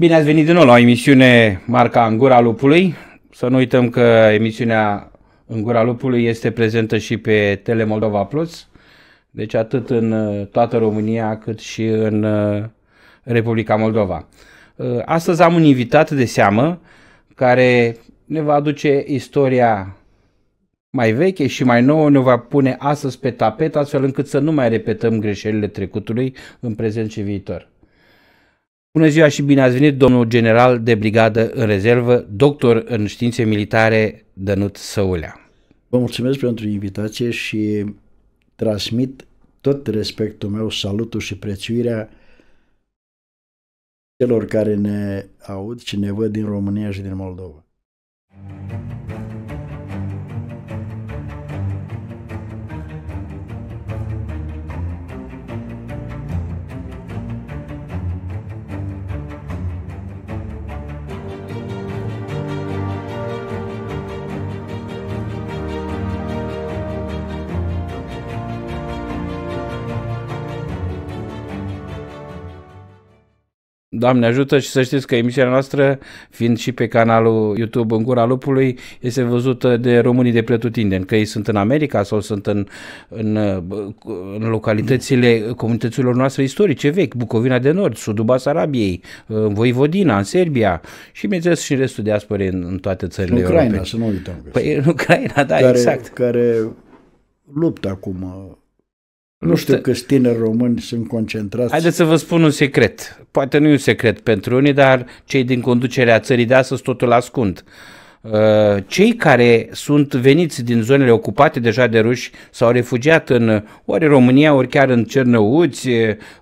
Bine ați venit din nou la o emisiune marca În gura lupului. Să nu uităm că emisiunea În gura lupului este prezentă și pe Telemoldova Plus, deci atât în uh, toată România cât și în uh, Republica Moldova. Uh, astăzi am un invitat de seamă care ne va aduce istoria mai veche și mai nouă ne va pune astăzi pe tapet, astfel încât să nu mai repetăm greșelile trecutului în prezent și viitor. Bună ziua și bine ați venit, domnul general de brigadă în rezervă, doctor în științe militare, Dănut Săulea. Vă mulțumesc pentru invitație și transmit tot respectul meu, salutul și prețuirea celor care ne aud și ne văd din România și din Moldova. Doamne ajută și să știți că emisiunea noastră, fiind și pe canalul YouTube în Gura Lupului, este văzută de românii de pretutindeni, că ei sunt în America sau sunt în, în, în localitățile comunităților noastre istorice vechi, Bucovina de Nord, Sudul Basarabiei, în Voivodina, în Serbia și, bineînțeles, și în restul diasporei în, în toate țările în Ucraina, europene. să nu uităm. Păi în Ucraina, da, care, exact. Care luptă acum nu știu câți tineri români sunt concentrați. Haideți să vă spun un secret. Poate nu e un secret pentru unii, dar cei din conducerea țării de astăzi totul ascund. Uh, cei care sunt veniți din zonele ocupate deja de ruși s-au refugiat în ori România, ori chiar în Cernăuți,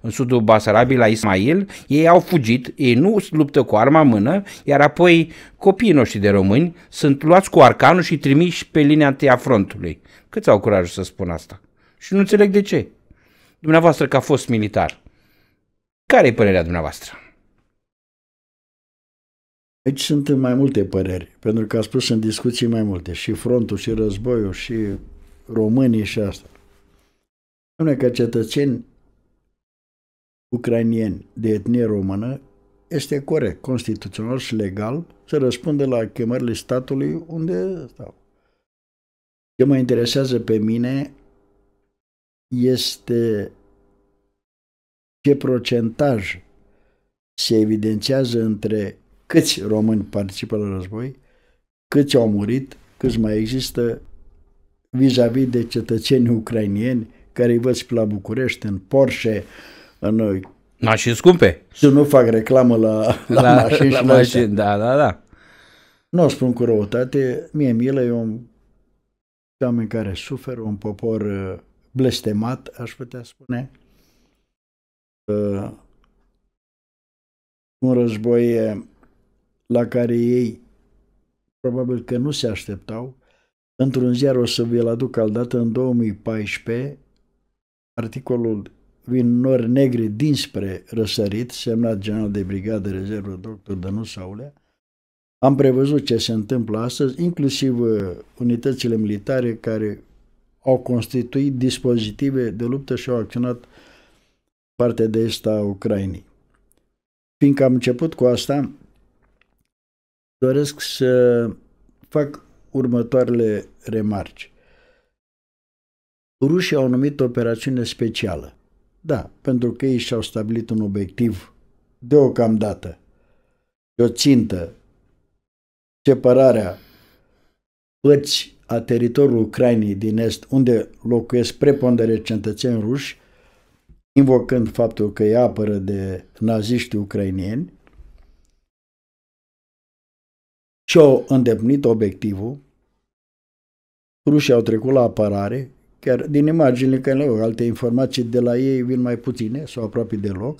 în sudul Basarabiei, la Ismail, ei au fugit, ei nu luptă cu arma în mână, iar apoi copiii noștri de români sunt luați cu arcanul și trimiși pe linia întâi a frontului. Câți au curajul să spun asta? Și nu înțeleg de ce dumneavoastră a fost militar, care e părerea dumneavoastră? Aici sunt mai multe păreri, pentru că a spus în discuții mai multe, și frontul, și războiul, și românii și asta. Dom'le, că cetățeni ucrainieni de etnie română, este corect, constituțional și legal, să răspundă la chemările statului unde stau. Ce mă interesează pe mine este ce procentaj se evidențiază între câți români participă la război, câți au murit, câți mai există vis-a-vis de cetățenii ucrainieni care îi văd la București, în Porsche, în... Uh, mașini scumpe. Să nu fac reclamă la, la, la mașini la și la mașini, da, da, da. Nu o spun cu răutate, mie milă, e un oameni care suferă, un popor uh, blestemat, aș putea spune. Uh, un război la care ei probabil că nu se așteptau. Într-un ziar o să vi-l aduc al dată în 2014, articolul vin nori negri dinspre răsărit, semnat general de brigadă rezervă dr. Dănuț Saulea, am prevăzut ce se întâmplă astăzi, inclusiv uh, unitățile militare care au constituit dispozitive de luptă și au acționat partea de est a Ucrainei. Fiindcă am început cu asta, doresc să fac următoarele remarci. Rușii au numit operațiune specială. Da, pentru că ei și-au stabilit un obiectiv deocamdată, o țintă, separarea părți a teritoriului Ucrainei din Est, unde locuiesc prepondere cetățeni ruși, invocând faptul că e apără de naziști ucrainieni, și au îndeplinit obiectivul, rușii au trecut la apărare, chiar din imaginile că le alte informații de la ei vin mai puține sau aproape deloc,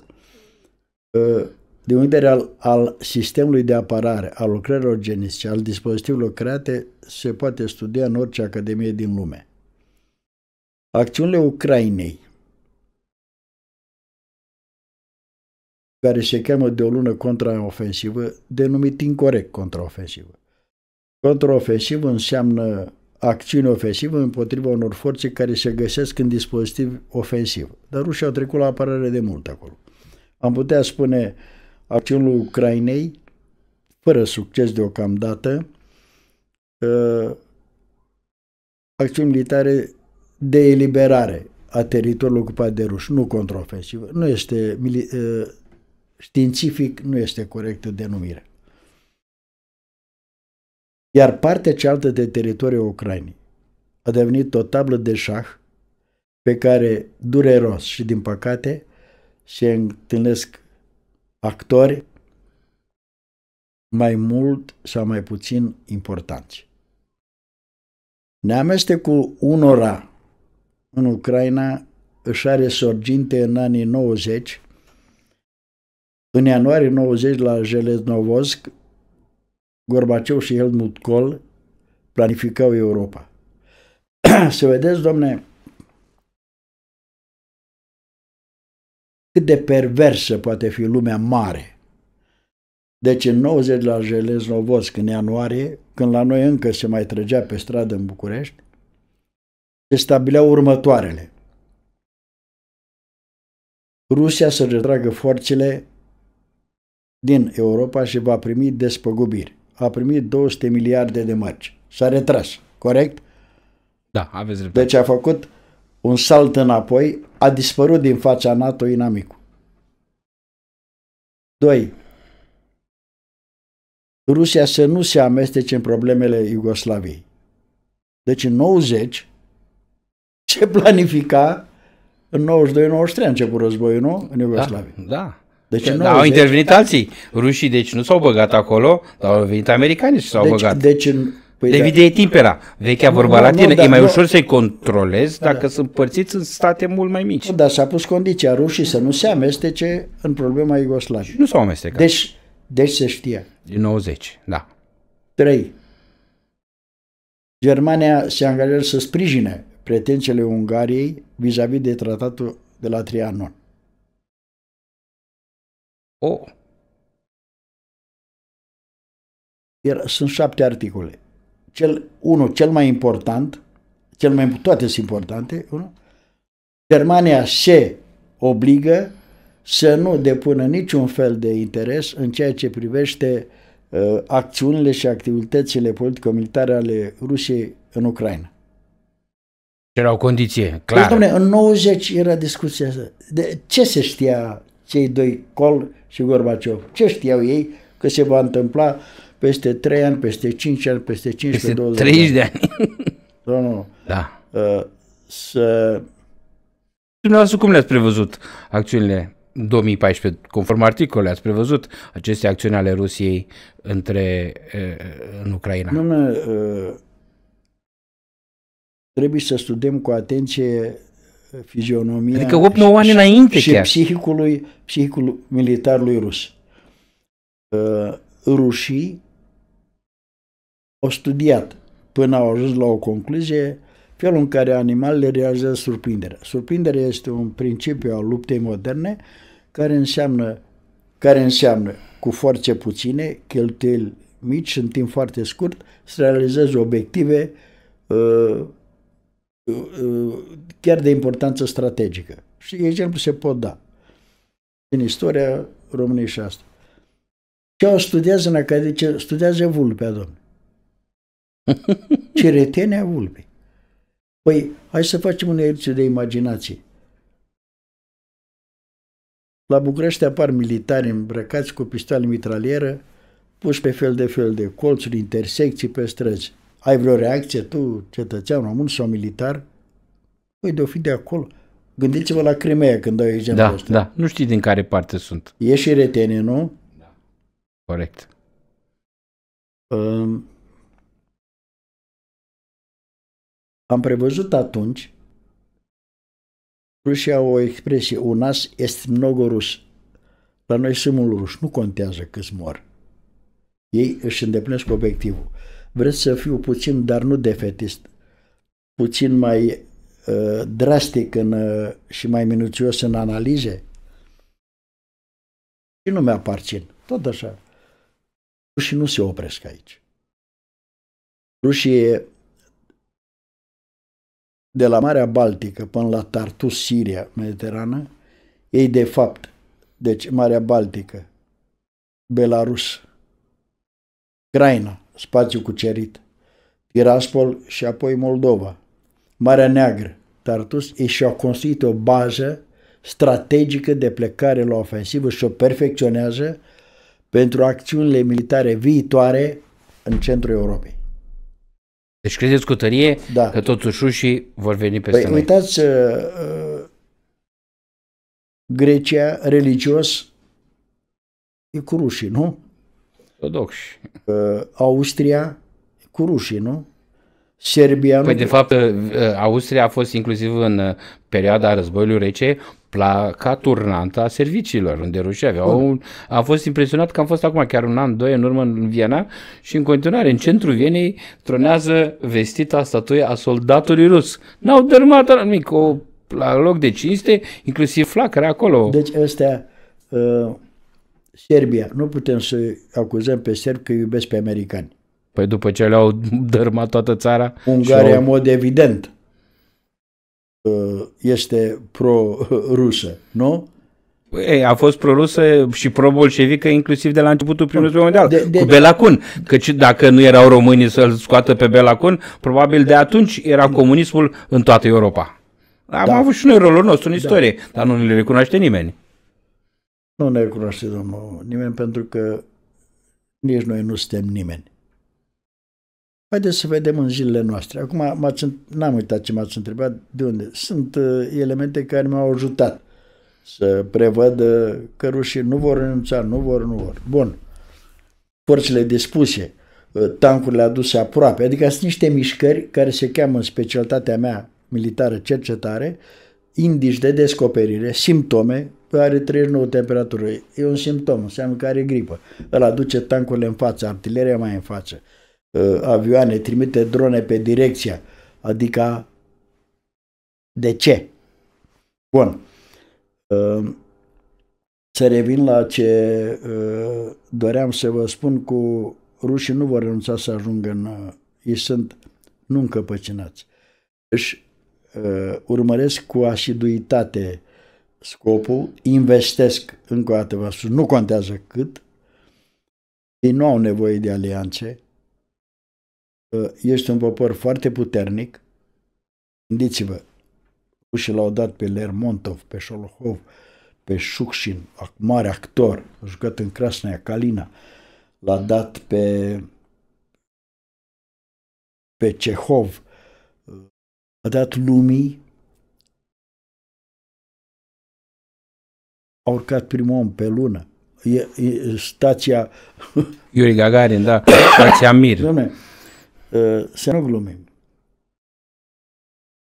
ă, din de vedere al, al sistemului de apărare, al lucrărilor genice, al dispozitivelor create, se poate studia în orice academie din lume. Acțiunile Ucrainei, care se cheamă de o lună contraofensivă, denumit incorrect contraofensivă. Contraofensivă înseamnă acțiune ofensivă împotriva unor forțe care se găsesc în dispozitiv ofensiv. Dar rușii au trecut la apărare de mult acolo. Am putea spune uh, acțiunile Ucrainei, fără succes deocamdată, acțiuni militare de eliberare a teritoriului ocupat de ruși, nu contraofensivă. Nu este ă, științific, nu este corectă denumirea. Iar partea cealaltă de teritoriul Ucrainei a devenit o tablă de șah pe care dureros și din păcate se întâlnesc actori mai mult sau mai puțin importanți. Neamestecul unora în Ucraina își are sorginte în anii 90. În ianuarie 90 la Jeleznovosk, Gorbaceu și Helmut Kohl planificau Europa. Să vedeți, domne, cât de perversă poate fi lumea mare. Deci în 90 la Jelez când în ianuarie, când la noi încă se mai trăgea pe stradă în București, se stabileau următoarele. Rusia să retragă forțele din Europa și va primi despăgubiri. A primit 200 miliarde de mărci. S-a retras, corect? Da, aveți dreptate. Deci a făcut un salt înapoi, a dispărut din fața NATO inamicul. 2. Rusia să nu se amestece în problemele Iugoslaviei. Deci în 90 se planifica în 92-93 a început războiul, nu? În da, Iugoslavie. Da, da. Deci da, au intervenit alții. Rușii, deci nu s-au băgat acolo, dar au venit americanii și s-au deci, băgat. Deci în Păi David da. e timpera. Vechea nu, vorba nu, latină. Nu, e mai nu. ușor să-i controlezi da, dacă da. sunt părțiți în state mult mai mici. Dar s-a pus condiția rușii să nu se amestece în problema Iugoslaviei. Nu s-au amestecat. Deci, deci se știe. Din 90, da. 3. Germania se angajează să sprijine pretențiile Ungariei vis-a-vis de tratatul de la Trianon. Oh. Era, sunt șapte articole cel, unul cel mai important, cel mai, toate sunt importante, unu Germania se obligă să nu depună niciun fel de interes în ceea ce privește uh, acțiunile și activitățile politico-militare ale Rusiei în Ucraina. Era o condiție clară. Deci, domne, în 90 era discuția asta. De ce se știa cei doi Col și Gorbaciov? Ce știau ei că se va întâmpla peste 3 ani, peste 5 ani, peste 15, peste 20 30 de ani. Nu, da, nu. Da. Uh, să... Dumneavoastră cum le-ați prevăzut acțiunile 2014, conform articolului, ați prevăzut aceste acțiuni ale Rusiei între, uh, în Ucraina? Nu, nu. Uh, trebuie să studiem cu atenție fizionomia adică 8 9 ani și, înainte și chiar. psihicului, psihicul militarului rus. rușii au studiat până au ajuns la o concluzie felul în care animalele realizează surprinderea. Surprinderea este un principiu al luptei moderne care înseamnă, care înseamnă cu forțe puține, cheltuieli mici, în timp foarte scurt, să realizezi obiective uh, uh, uh, chiar de importanță strategică. Și exemplu se pot da în istoria României și asta. Ce o studiază în academie? Studiază vulpea, domnule. a vulpei. Păi, hai să facem un exercițiu de imaginație. La București apar militari îmbrăcați cu pistoale mitralieră, puși pe fel de fel de colțuri, intersecții pe străzi. Ai vreo reacție tu, cetățean român sau militar? Păi de-o fi de acolo. Gândiți-vă la Crimea când dau exemplu da, ăsta. Da, nu știi din care parte sunt. E și retene, nu? Da. Corect. Um, Am prevăzut atunci, Rusia au o expresie, un as este rus. La noi sunt un ruș, nu contează câți mor. Ei își îndeplinesc obiectivul. Vreți să fiu puțin, dar nu defetist, puțin mai uh, drastic în, uh, și mai minuțios în analize? Și nu mi-aparțin. Tot așa. Rușii nu se opresc aici. Rușii de la Marea Baltică până la Tartus, Siria, Mediterană, ei de fapt, deci Marea Baltică, Belarus, Craina, spațiu cucerit, Tiraspol și apoi Moldova, Marea Neagră, Tartus, ei și-au construit o bază strategică de plecare la ofensivă și o perfecționează pentru acțiunile militare viitoare în centrul Europei. Deci credeți cu tărie da. că totuși rușii vor veni peste păi, noi. Uitați, uh, uh, Grecia religios e cu rușii, nu? Ortodoxi. Uh, Austria cu rușii, nu? Serbia. Păi, nu... de fapt, uh, Austria a fost inclusiv în uh, perioada războiului rece placa turnantă a serviciilor unde rușii aveau. Un, am fost impresionat că am fost acum chiar un an, doi în urmă în Viena și în continuare în centrul Vienei tronează vestita statuie a soldatului rus. N-au dărâmat nimic, o, la loc de cinste, inclusiv flacăra acolo. Deci ăstea, uh, Serbia, nu putem să acuzăm pe serbi că iubesc pe americani. Păi după ce le-au dărmat toată țara. Ungaria, în mod evident, este pro-rusă, nu? Ei, a fost prorusă și pro-bolșevică inclusiv de la începutul primului război mondial, de, de, cu Belacun. Căci dacă nu erau românii să-l scoată pe Belacun, probabil de atunci era comunismul în toată Europa. Am da. avut și noi rolul nostru în da. istorie, da. dar nu ne recunoaște nimeni. Nu ne recunoaște, domnul, nimeni pentru că nici noi nu suntem nimeni. Haideți să vedem în zilele noastre. Acum n-am uitat ce m-ați întrebat de unde. Sunt uh, elemente care m-au ajutat să prevăd uh, că rușii nu vor renunța, nu vor, nu vor. Bun. Forțele dispuse, uh, tancurile aduse aproape, adică sunt niște mișcări care se cheamă în specialitatea mea militară cercetare, indici de descoperire, simptome, are 39 temperatură, e un simptom, înseamnă că are gripă. Îl aduce tancurile în față, artileria mai în față. Uh, avioane, trimite drone pe direcția. Adică, de ce? Bun. Uh, să revin la ce uh, doream să vă spun cu rușii nu vor renunța să ajungă în... Ei sunt nu încăpăcinați. Își deci, urmăresc cu asiduitate scopul, investesc, încă o dată vă spun, nu contează cât, ei nu au nevoie de alianțe, Ești un popor foarte puternic. Gândiți-vă, și l-au dat pe Lermontov, pe Sholokhov, pe Shukshin, mare actor, a jucat în Crasnaia Kalina, l-a mm. dat pe pe Cehov, a dat lumii, a urcat primul om pe lună. E, e stația... Yuri Gagarin, da, stația Mir. Ă, să nu glumim.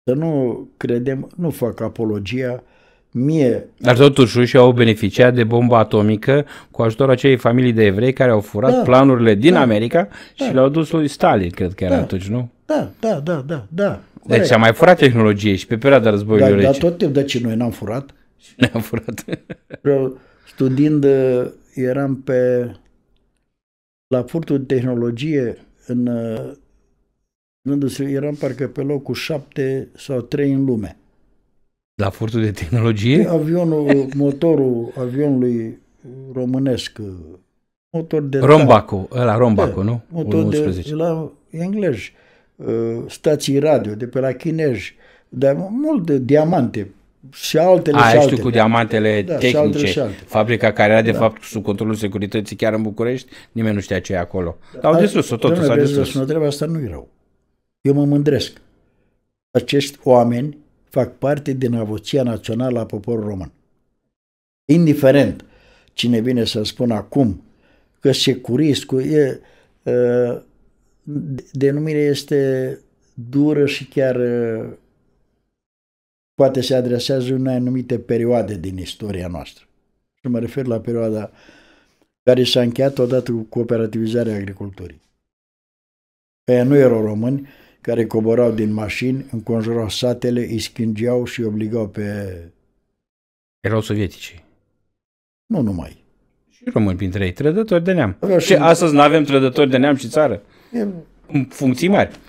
Să nu credem, nu fac apologia mie... Dar totuși au beneficiat de bomba atomică cu ajutorul acelei familii de evrei care au furat da, planurile din da, America da, și le-au dus lui Stalin, cred că era da, atunci, nu? Da, da, da, da, da. Deci Corect. s a mai furat tehnologie și pe perioada războiului da, Dar tot timpul, de ce noi n-am furat? Ne-am furat. studiind, ă, eram pe la furtul de tehnologie în ă, gândindu-se, eram parcă pe locul șapte sau trei în lume. La furtul de tehnologie? Păi, avionul, motorul avionului românesc, motor de... Rombaco, ăla Rombaco, da, nu? Motor 11. de, la englez uh, stații radio, de pe la chinezi, dar mult de diamante, și altele A, și altele. cu diamantele da, tehnice, și altele și altele. fabrica care era de da. fapt sub controlul securității chiar în București, nimeni nu știa ce e acolo. Dar au de o totul s-a de sus. asta nu e rău. Eu mă mândresc. Acești oameni fac parte din avoția națională a poporului român. Indiferent cine vine să spună acum că securistul e, ă, denumirea este dură și chiar ă, poate se adresează unei anumite perioade din istoria noastră. Și mă refer la perioada care s-a încheiat odată cu cooperativizarea agriculturii. Aia nu erau români, care coborau din mașini, înconjurau satele, îi schingeau și obligau pe... Erau sovietici. Nu numai. Și români printre ei, trădători de neam. Aveau și astăzi nu avem trădători de neam și țară? E... În funcții mari.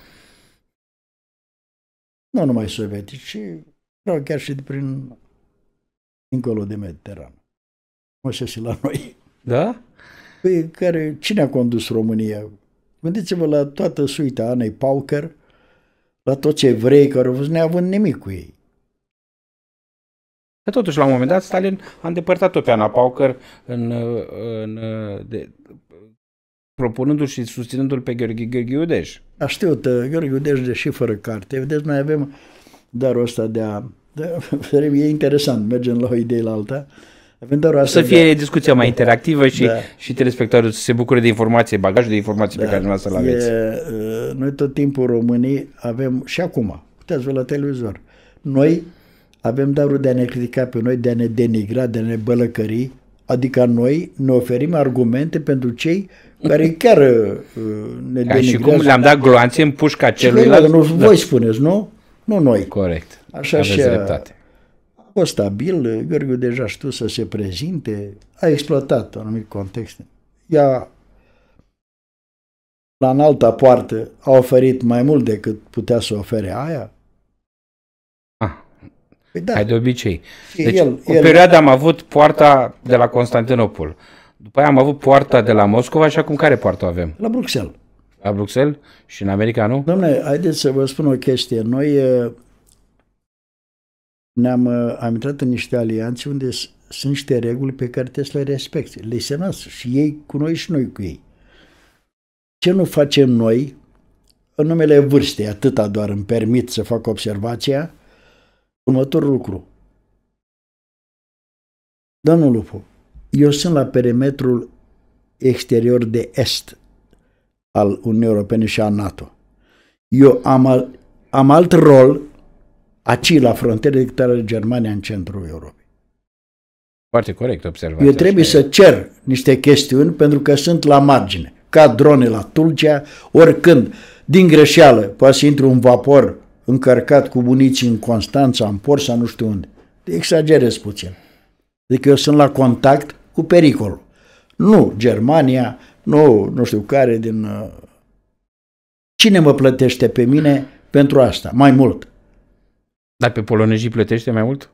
Nu numai sovietici, ci erau chiar și de prin dincolo de Mediterană. să și la noi. Da? Păi care, cine a condus România? Gândiți-vă la toată suita Anei Pauker, la toți evrei care au fost neavând nimic cu ei. Totuși, la un moment dat, Stalin a îndepărtat-o pe Ana Paucăr în, în, propunându-și și susținându-l pe Gheorghe Gheorghe Udeș. A știut, uh, Gheorghe Udeș, deși fără carte, vedeți, noi avem darul ăsta de a... De, e interesant, mergem la o idee la alta. Uh, avem doar Să fie de... discuția mai interactivă și, da. și telespectatorul să se bucure de informație, bagajul de informații da. pe care dumneavoastră l aveți. E, uh, noi tot timpul românii avem, și acum, puteți vă la televizor, noi avem darul de a ne critica pe noi, de a ne denigra, de a ne bălăcări, adică noi ne oferim argumente pentru cei care chiar uh, ne Ca și cum le-am dat gloanțe în pușca celuilalt. Nu, da. voi spuneți, nu? Nu noi. Corect. Așa Aveți și dreptate fost stabil, Gheorghiu deja știu să se prezinte, a exploatat anumit context. Ea, la înalta poartă, a oferit mai mult decât putea să ofere aia. Ah, păi da. Ai de obicei. Deci, el, o el, perioadă am avut poarta de la Constantinopol. După aia am avut poarta de la Moscova și acum care poartă avem? La Bruxelles. La Bruxelles și în America, nu? Domnule, haideți să vă spun o chestie. Noi eh, ne-am uh, am intrat în niște alianțe unde sunt niște reguli pe care trebuie să le respecte. Le semnați și ei cu noi și noi cu ei. Ce nu facem noi, în numele vârstei, atâta doar îmi permit să fac observația, următorul lucru. Domnul Lupu, eu sunt la perimetrul exterior de est al Uniunii Europene și a NATO. Eu am, al, am alt rol aci la frontiera decât are Germania în centrul Europei. Foarte corect observație. Eu trebuie să cer niște chestiuni pentru că sunt la margine, ca drone la Tulcea, oricând, din greșeală, poate să intru un vapor încărcat cu muniții în Constanța, în Porsa, nu știu unde. Exagerez puțin. Adică eu sunt la contact cu pericolul. Nu Germania, nu nu știu care din... Uh, cine mă plătește pe mine pentru asta? Mai mult. Dar pe polonezii plătește mai mult? Că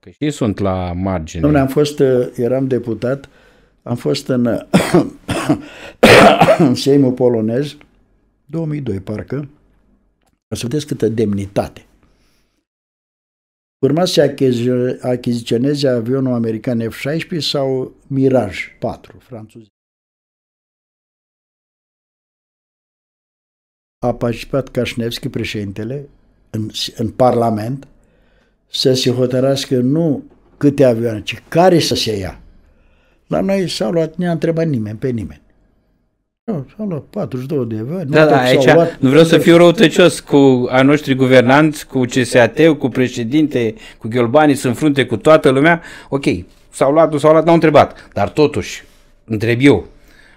păi și ei sunt la margine. Nu, am fost, uh, eram deputat, am fost în, în uh, Seimul polonez, 2002 parcă, o să vedeți câtă demnitate. Urma să achiziționeze avionul american F-16 sau Mirage 4, francez. A participat Kașnevski, președintele, în, în Parlament să se hotărască nu câte avioane, ci care să se ia. La noi s-au luat, ne-a întrebat nimeni, pe nimeni. Nu, s-au luat 42 de avioane. Da, da, aici luat, nu vreau să fiu răutăcios cu a noștri guvernanți, cu csat cu președinte, cu Ghiolbani, sunt frunte cu toată lumea. Ok, s-au luat, nu s-au luat, n-au întrebat. Dar totuși, întreb eu,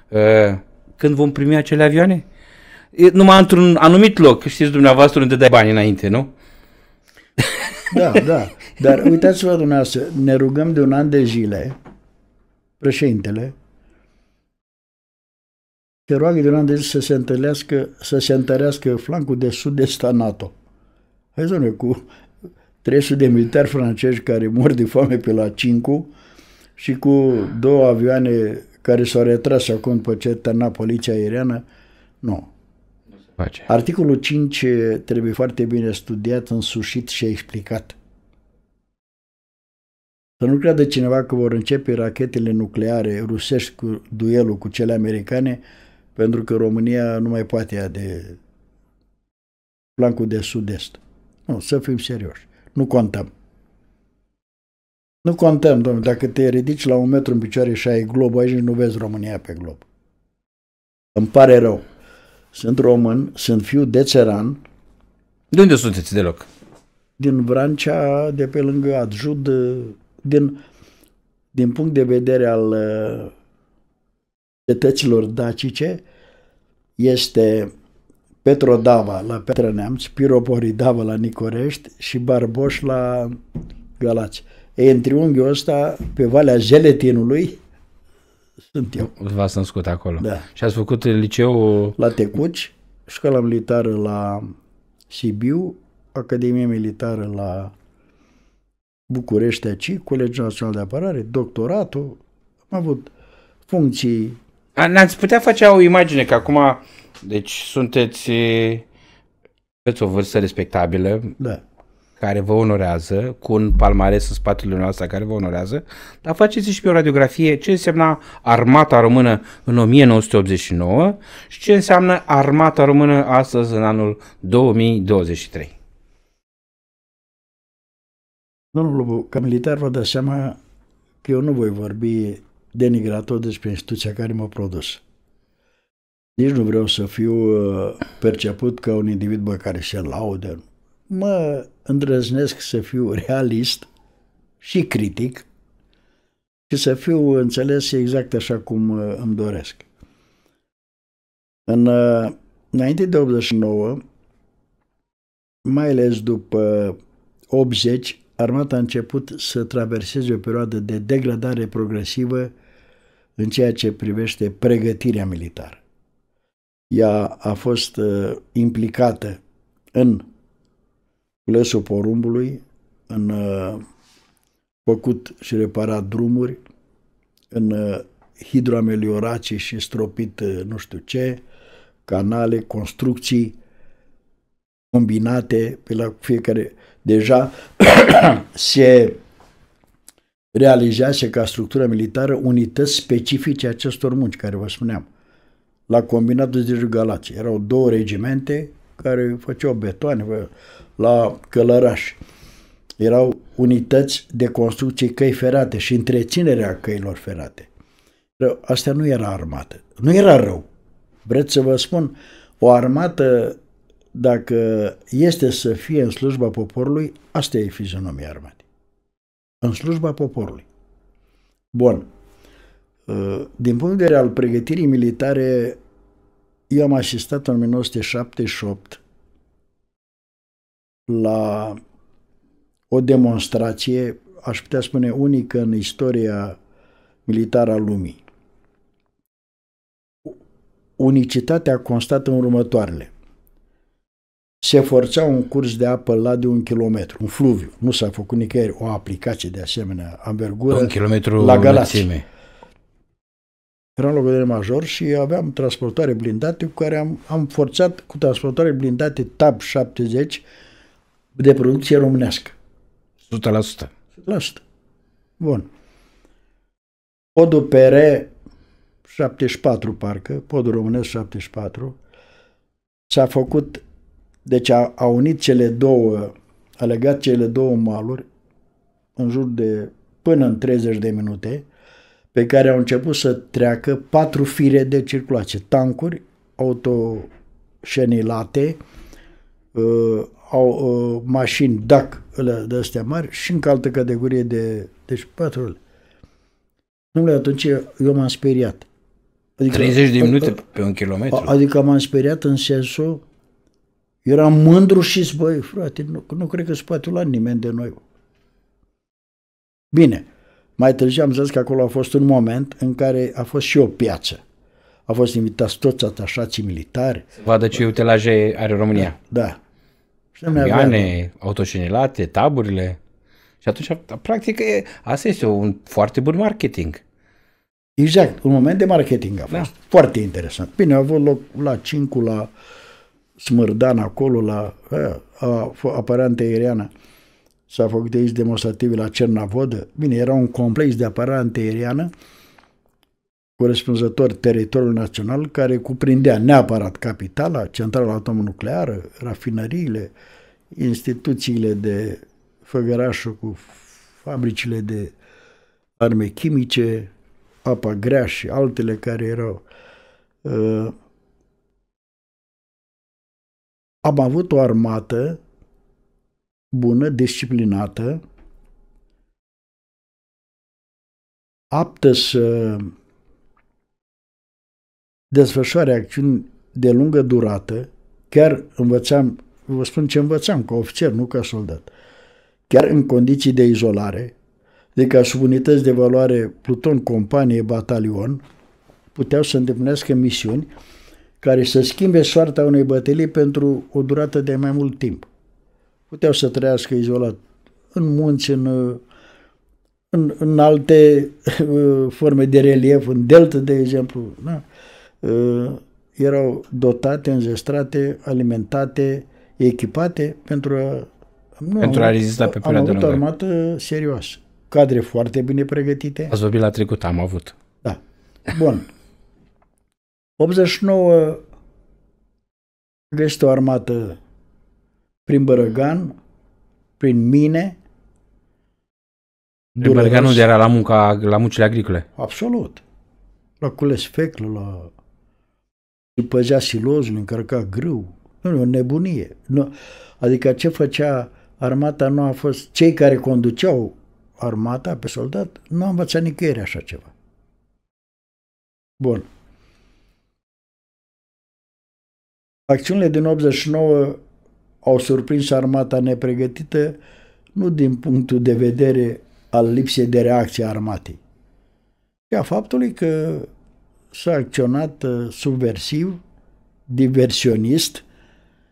uh, când vom primi acele avioane? numai într-un anumit loc, știți dumneavoastră unde dai bani înainte, nu? Da, da. Dar uitați-vă dumneavoastră, ne rugăm de un an de zile, președintele, se roagă de un an de zile să se întărească, să se întărească flancul de sud-est a NATO. Hai să ne cu 300 de militari francezi care mor de foame pe la 5 și cu două avioane care s-au retras acum după ce terna poliția aeriană. Nu face. Articolul 5 eh, trebuie foarte bine studiat, însușit și explicat. Să nu creadă cineva că vor începe rachetele nucleare rusești cu duelul cu cele americane, pentru că România nu mai poate ea de flancul de sud-est. Nu, să fim serioși. Nu contăm. Nu contăm, domnule, dacă te ridici la un metru în picioare și ai glob aici, nu vezi România pe glob. Îmi pare rău sunt român, sunt fiu de țăran. De unde sunteți deloc? Din Vrancea, de pe lângă Adjud, din, din punct de vedere al uh, cetăților dacice, este Petrodava la Petra Neamț, Piroporidava la Nicorești și Barboș la Galați. E în triunghiul ăsta, pe Valea Zeletinului, sunt eu. V-ați născut acolo. Da. Și ați făcut liceul... La Tecuci, școala militară la Sibiu, Academia Militară la București aici, Colegiul Național de Apărare, doctoratul, am avut funcții. A, ne-ați putea face o imagine că acum, deci sunteți, eh, aveți o vârstă respectabilă, da care vă onorează, cu un palmares în spatele noastră care vă onorează, dar faceți și pe o radiografie ce însemna armata română în 1989 și ce înseamnă armata română astăzi în anul 2023. Domnul Lubu, ca militar vă dați seama că eu nu voi vorbi denigrator despre instituția care m-a produs. Nici nu vreau să fiu uh, perceput ca un individ bă, care se laudă mă îndrăznesc să fiu realist și critic și să fiu înțeles exact așa cum uh, îmi doresc. În, uh, înainte de 89, mai ales după 80, armata a început să traverseze o perioadă de degradare progresivă în ceea ce privește pregătirea militară. Ea a fost uh, implicată în culesul porumbului, în uh, făcut și reparat drumuri, în uh, hidroameliorații și stropit uh, nu știu ce, canale, construcții combinate pe la fiecare. Deja se realizează ca structura militară unități specifice acestor munci, care vă spuneam. La combinatul de Galați erau două regimente care făceau betoane, la Călăraș. Erau unități de construcție căi ferate și întreținerea căilor ferate. Asta nu era armată. Nu era rău. Vreți să vă spun, o armată, dacă este să fie în slujba poporului, asta e fizionomia armatei. În slujba poporului. Bun. Din punct de vedere al pregătirii militare, eu am asistat în 1978 la o demonstrație, aș putea spune unică în istoria militară a lumii. Unicitatea constată în următoarele. Se forța un curs de apă la de un kilometru, un fluviu. Nu s-a făcut nicăieri o aplicație de asemenea ambergură un kilometru la Galați. Eram locul de major și aveam transportoare blindate cu care am, am forțat cu transportoare blindate TAB 70 de producție românească. 100%. 100%. Bun. Podul Pere 74 parcă, podul românesc 74, s-a făcut, deci a, a unit cele două, a legat cele două maluri în jur de până în 30 de minute, pe care au început să treacă patru fire de circulație, tancuri, autoșenilate, uh, au uh, mașini DAC de astea mari și încă altă categorie de... Deci patrul. Domnule, atunci eu m-am speriat. Adică, 30 de minute adică, pe un kilometru. Adică m-am speriat în sensul eram mândru și băi, frate, nu, nu cred că se poate nimeni de noi. Bine, mai târziu am zis că acolo a fost un moment în care a fost și o piață. A fost invitați toți atașații militari. vadă ce utelaje are România. Da, da. Și nu avea... autocinelate, taburile. Și atunci, practic, asta este un foarte bun marketing. Exact, un moment de marketing a da. fost. Da. Foarte interesant. Bine, a avut loc la Cincu, la Smârdan, acolo, la a, aeriană. S-a făcut aici demonstrative la Cernavodă. Bine, era un complex de apărare aeriană corespunzător teritoriul național care cuprindea neapărat capitala, centrala atomonucleară, rafinăriile, instituțiile de făgărașul cu fabricile de arme chimice, apa grea și altele care erau. Uh, am avut o armată bună, disciplinată, aptă să desfășoare acțiuni de lungă durată, chiar învățam, vă spun ce învățam ca ofițer, nu ca soldat, chiar în condiții de izolare, de ca subunități de valoare pluton, companie, batalion, puteau să îndeplinească misiuni care să schimbe soarta unei bătălii pentru o durată de mai mult timp. Puteau să trăiască izolat în munți, în, în, în alte uh, forme de relief, în delta, de exemplu. Da? Uh, erau dotate, înzestrate, alimentate, echipate pentru a, nu, pentru am, a rezista pe perioada lungă. Am avut armată serioasă. Cadre foarte bine pregătite. Ați vorbit la trecut, am avut. Da. Bun. 89 găsește o armată prin Bărăgan, prin mine. Prin Bărăgan unde era la, munca, la muncile agricole? Absolut. La cules feclu, la păzea silozul, încărca grâu. Nu, o nebunie. Nu. Adică ce făcea armata nu a fost... Cei care conduceau armata pe soldat nu au învățat nicăieri așa ceva. Bun. Acțiunile din 89 au surprins armata nepregătită nu din punctul de vedere al lipsei de reacție a armatei, ci a faptului că s-a acționat uh, subversiv, diversionist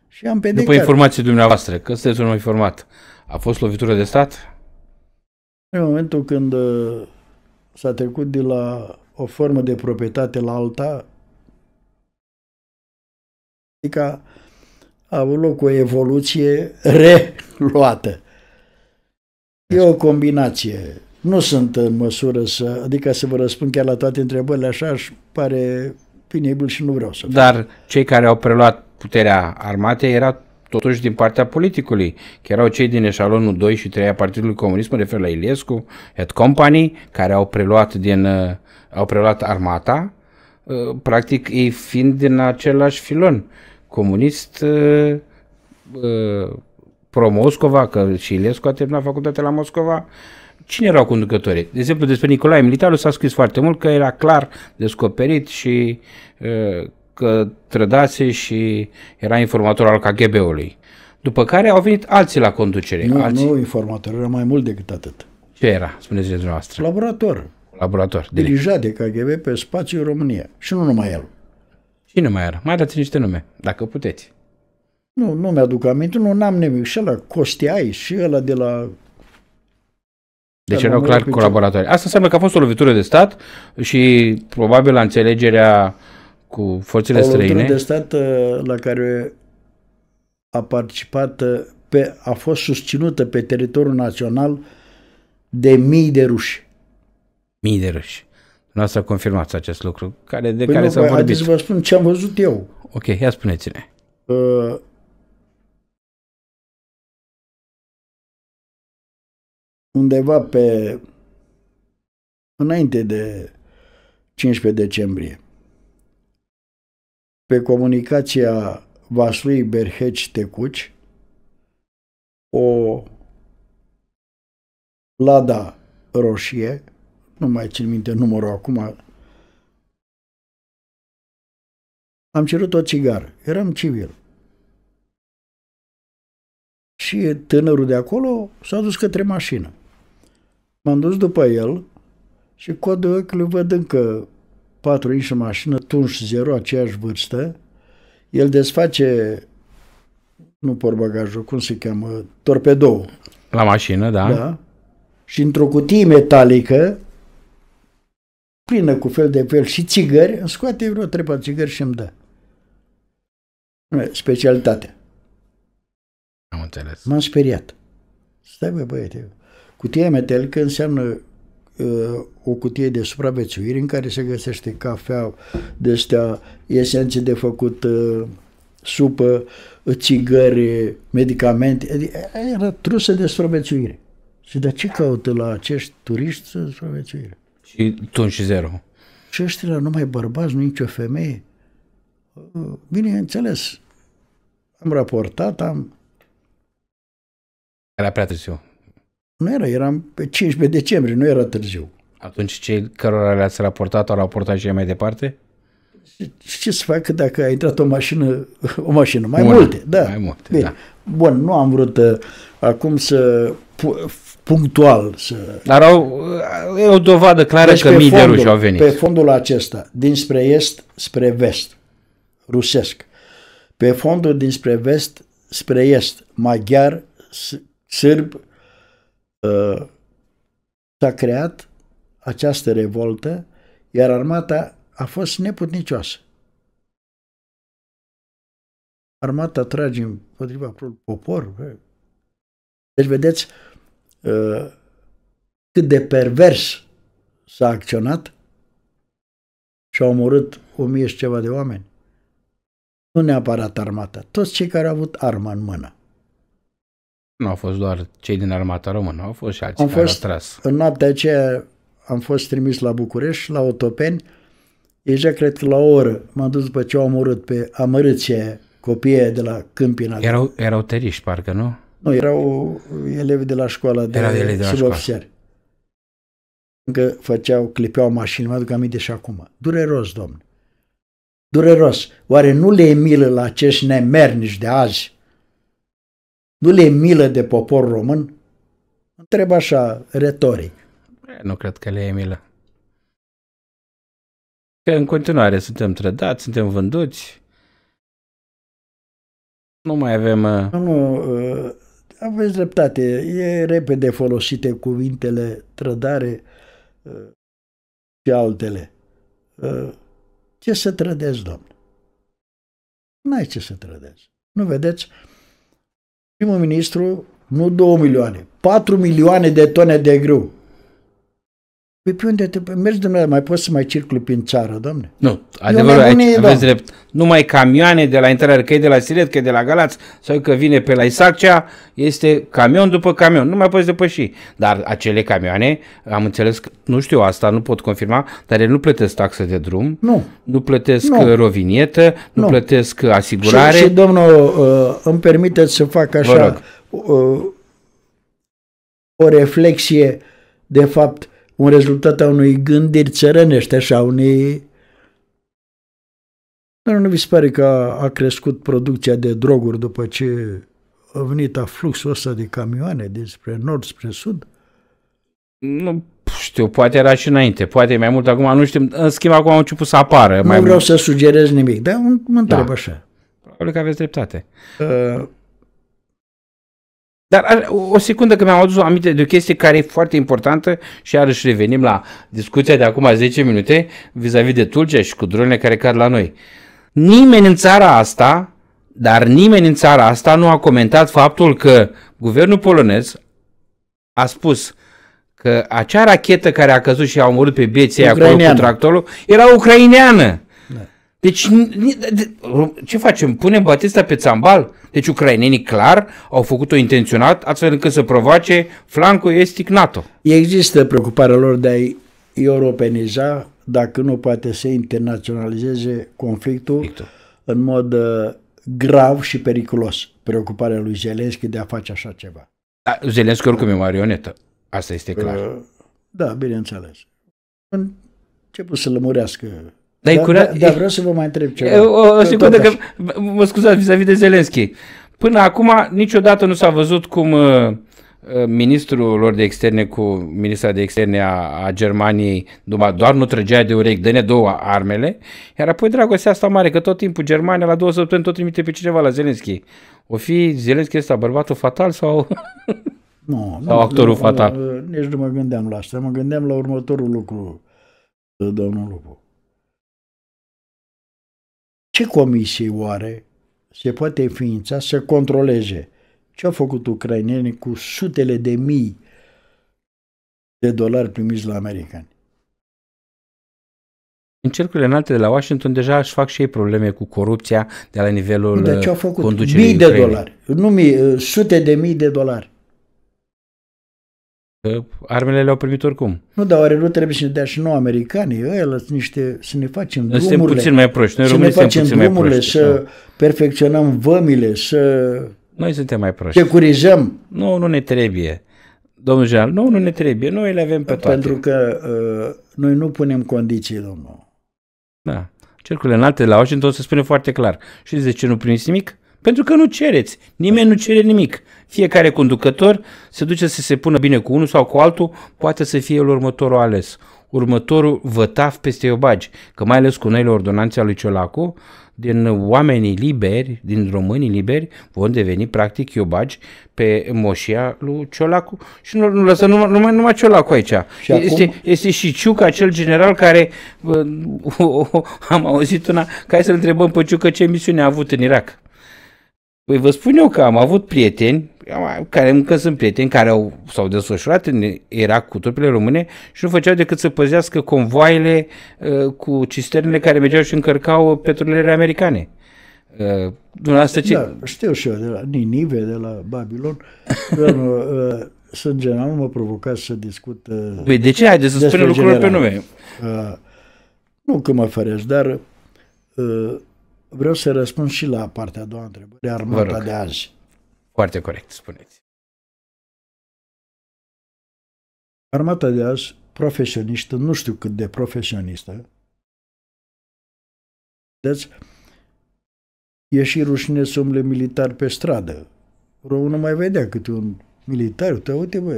și am pedicat. După informații dumneavoastră, că sunteți un informat, a fost lovitură de stat? În momentul când uh, s-a trecut de la o formă de proprietate la alta, adică a avut loc o evoluție reluată. E o combinație nu sunt în măsură să, adică să vă răspund chiar la toate întrebările, așa aș pare penibil și nu vreau să Dar fac. cei care au preluat puterea armatei erau totuși din partea politicului, că erau cei din eșalonul 2 și 3 a Partidului Comunist, mă refer la Iliescu, et company, care au preluat, din, uh, au preluat armata, uh, practic ei fiind din același filon comunist uh, pro-Moscova, că și Iliescu a terminat facultatea la Moscova, cine erau conducătorii? De exemplu, despre Nicolae Militaru s-a scris foarte mult că era clar descoperit și uh, că trădase și era informator al KGB-ului. După care au venit alții la conducere. Nu, alții... nu informator, era mai mult decât atât. Ce era, spuneți dumneavoastră? Laborator. Laborator. Dirijat de KGB pe spațiul România. Și nu numai el. Cine mai era? Mai dați niște nume, dacă puteți. Nu, nu mi-aduc aminte, nu, n-am nimic. Și ăla Costiai și ăla de la deci erau clar colaboratori. Asta înseamnă că a fost o lovitură de stat și probabil la înțelegerea cu forțele o străine. O de stat uh, la care a participat, uh, pe, a fost susținută pe teritoriul național de mii de ruși. Mii de ruși. ați confirmat acest lucru. Care, de păi care nu, s-a păi vorbit. Haideți vă spun ce am văzut eu. Ok, ia spuneți-ne. Uh, undeva pe înainte de 15 decembrie. Pe comunicația Vaslui Berheci Tecuci, o lada roșie, nu mai țin minte numărul acum, am cerut o țigară, eram civil. Și tânărul de acolo s-a dus către mașină. M-am dus după el și codul le văd încă patru inși în mașină, tunș zero, aceeași vârstă. El desface, nu porbagajul, cum se cheamă, torpedou. La mașină, da. da. Și într-o cutie metalică, plină cu fel de fel și țigări, îmi scoate vreo trepa țigări și îmi dă. Specialitatea. Am înțeles. M-am speriat. Stai, bă, băiete, Cutia metalică înseamnă uh, o cutie de supraviețuire în care se găsește cafea, de astea, esențe de făcut uh, supă, țigări, medicamente. Era trusă de supraviețuire. Și de ce caută la acești turiști supraviețuire? Și tun și zero. Și ăștia numai bărbați, nu nicio femeie. Uh, bineînțeles, am raportat, am... Era prea târziu. Nu era, eram pe 15 decembrie, nu era târziu. Atunci cei cărora le-ați raportat au raportat și mai departe? ce să fac dacă a intrat o mașină, o mașină, mai Una, multe, da. Mai multe, Bine. da. Bun, nu am vrut uh, acum să pu- punctual să... Dar au, uh, e o dovadă clară deci că mii fondul, de ruși au venit. Pe fondul acesta, dinspre est spre vest, rusesc, pe fondul dinspre vest spre est, maghiar, sârb, Uh, s-a creat această revoltă, iar armata a fost neputnicioasă. Armata trage împotriva popor. Deci, vedeți uh, cât de pervers s-a acționat și au omorât o mie și ceva de oameni. Nu neapărat armata, toți cei care au avut arma în mână. Nu au fost doar cei din armata română, au fost și alții am care fost, au tras. În noaptea aceea am fost trimis la București, la Otopeni. Deja cred că la o oră m-am dus după ce au omorât pe amărâție copiii de la Câmpina. Erau, erau teriști, parcă, nu? Nu, erau elevi de la școala de, erau elevi de suboficiari. Încă făceau, clipeau mașini, mă aduc aminte și acum. Dureros, domn. Dureros. Oare nu le e milă la acești nemernici de azi nu le milă de popor român? Întreb așa, retoric. Nu cred că le e milă. Că în continuare suntem trădați, suntem vânduți. Nu mai avem... Uh, nu, nu, uh, aveți dreptate. E repede folosite cuvintele trădare uh, și altele. Ce să trădezi, domn? N-ai ce să trădezi. Nu vedeți? Primul ministru, nu 2 milioane, 4 milioane de tone de grâu Păi pe unde te... Păi mergi, domnule, mai poți să mai circul prin țară, domne? Nu, adevărul, aici, aveți drept. Numai camioane de la intrare, că e de la Siret, că e de la Galați, sau că vine pe la Isaccea, este camion după camion, nu mai poți depăși. Dar acele camioane, am înțeles, nu știu asta, nu pot confirma, dar ele nu plătesc taxă de drum, nu, nu plătesc nu. rovinietă, nu, nu plătesc asigurare. Și, și domnul, uh, îmi permiteți să fac așa uh, o reflexie, de fapt, un rezultat a unui gândiri țărănești, așa, unei... Dar nu vi se pare că a, crescut producția de droguri după ce a venit afluxul ăsta de camioane despre nord spre sud? Nu știu, poate era și înainte, poate mai mult acum, nu știu, în schimb acum au început să apară. Nu mai vreau mult. să sugerez nimic, dar mă întreb da. așa. Probabil că aveți dreptate. Uh, dar o secundă că mi-am adus aminte de o chestie care e foarte importantă și iarăși revenim la discuția de acum 10 minute vis-a-vis de Tulcea și cu dronele care cad la noi. Nimeni în țara asta, dar nimeni în țara asta nu a comentat faptul că guvernul polonez a spus că acea rachetă care a căzut și a omorât pe bieții acolo cu tractorul era ucraineană. Deci, ce facem? Punem Batista pe țambal? Deci ucrainenii clar au făcut-o intenționat, astfel încât să provoace flancul estic NATO. Există preocuparea lor de a europeniza, dacă nu poate să internaționalizeze conflictul Victor. în mod uh, grav și periculos. Preocuparea lui Zelenski de a face așa ceva. Da, Zelenski oricum e marionetă. Asta este clar. Uh, da, bineînțeles. Începe să lămurească dar, da, curat... da, da, vreau să vă mai întreb ceva. O, o secundă, că mă scuzați vis-a-vis de Zelenski. Până acum niciodată nu s-a văzut cum uh, uh ministrul lor de externe cu ministra de externe a, a Germaniei doar nu trăgea de urechi, dă-ne două armele, iar apoi dragostea asta mare, că tot timpul Germania la două săptămâni tot trimite pe cineva la Zelenski. O fi Zelenski ăsta bărbatul fatal sau... Nu, sau nu, actorul nu, fatal? Nici nu mă gândeam la asta, mă gândeam la următorul lucru, domnul Lupu. Ce comisie oare se poate înființa să controleze ce au făcut ucrainenii cu sutele de mii de dolari primiți la americani? În cercurile înalte de la Washington deja își fac și ei probleme cu corupția de la nivelul de ce au făcut? Uh, mii de Ucrainei. dolari, nu mii, uh, sute de mii de dolari. Că armele le-au primit oricum. Nu, dar oare nu trebuie să ne dea și nouă americanii, ăia, niște, să ne facem drumurile. Suntem puțin mai proști. Noi să ne facem drumurile, proști, să nu. Da. perfecționăm vămile, să... Noi suntem mai proști. Securizăm. Nu, nu ne trebuie. Domnul general, nu, nu ne trebuie. Noi le avem pe toate. Pentru că uh, noi nu punem condiții, domnul. Da. Cercurile înalte la Washington se spune foarte clar. Și de ce nu primiți nimic? Pentru că nu cereți. Nimeni nu cere nimic. Fiecare conducător se duce să se pună bine cu unul sau cu altul, poate să fie el următorul ales. Următorul vătaf peste iobagi, că mai ales cu noile ordonanțe ale lui Ciolacu, din oamenii liberi, din românii liberi, vor deveni practic iobagi pe moșia lui Ciolacu. Și nu, nu lăsăm numai, numai, numai Ciolacu aici. Și este, acum? este și Ciuca, acel general care, uh, uh, uh, am auzit una, ca să-l întrebăm pe Ciucă ce misiune a avut în Irak. Păi vă spun eu că am avut prieteni, care încă sunt prieteni, care au, s-au desfășurat în Irak cu trupele române și nu făceau decât să păzească convoaile uh, cu cisternele care mergeau și încărcau petrolele americane. Uh, dumneavoastră ce... Da, știu și eu, de la Ninive, de la Babilon, domnul, uh, general nu mă provocați să discut... Uh, păi de ce? Haideți să spunem lucrurile pe nume. Uh, nu că mă fărești, dar uh, Vreau să răspund și la partea a doua întrebare, armata de azi. Foarte corect, spuneți. Armata de azi, profesionistă, nu știu cât de profesionistă, deci, e și rușine să umble militar pe stradă. Românul mai vedea câte un militar, uite, uite, bă.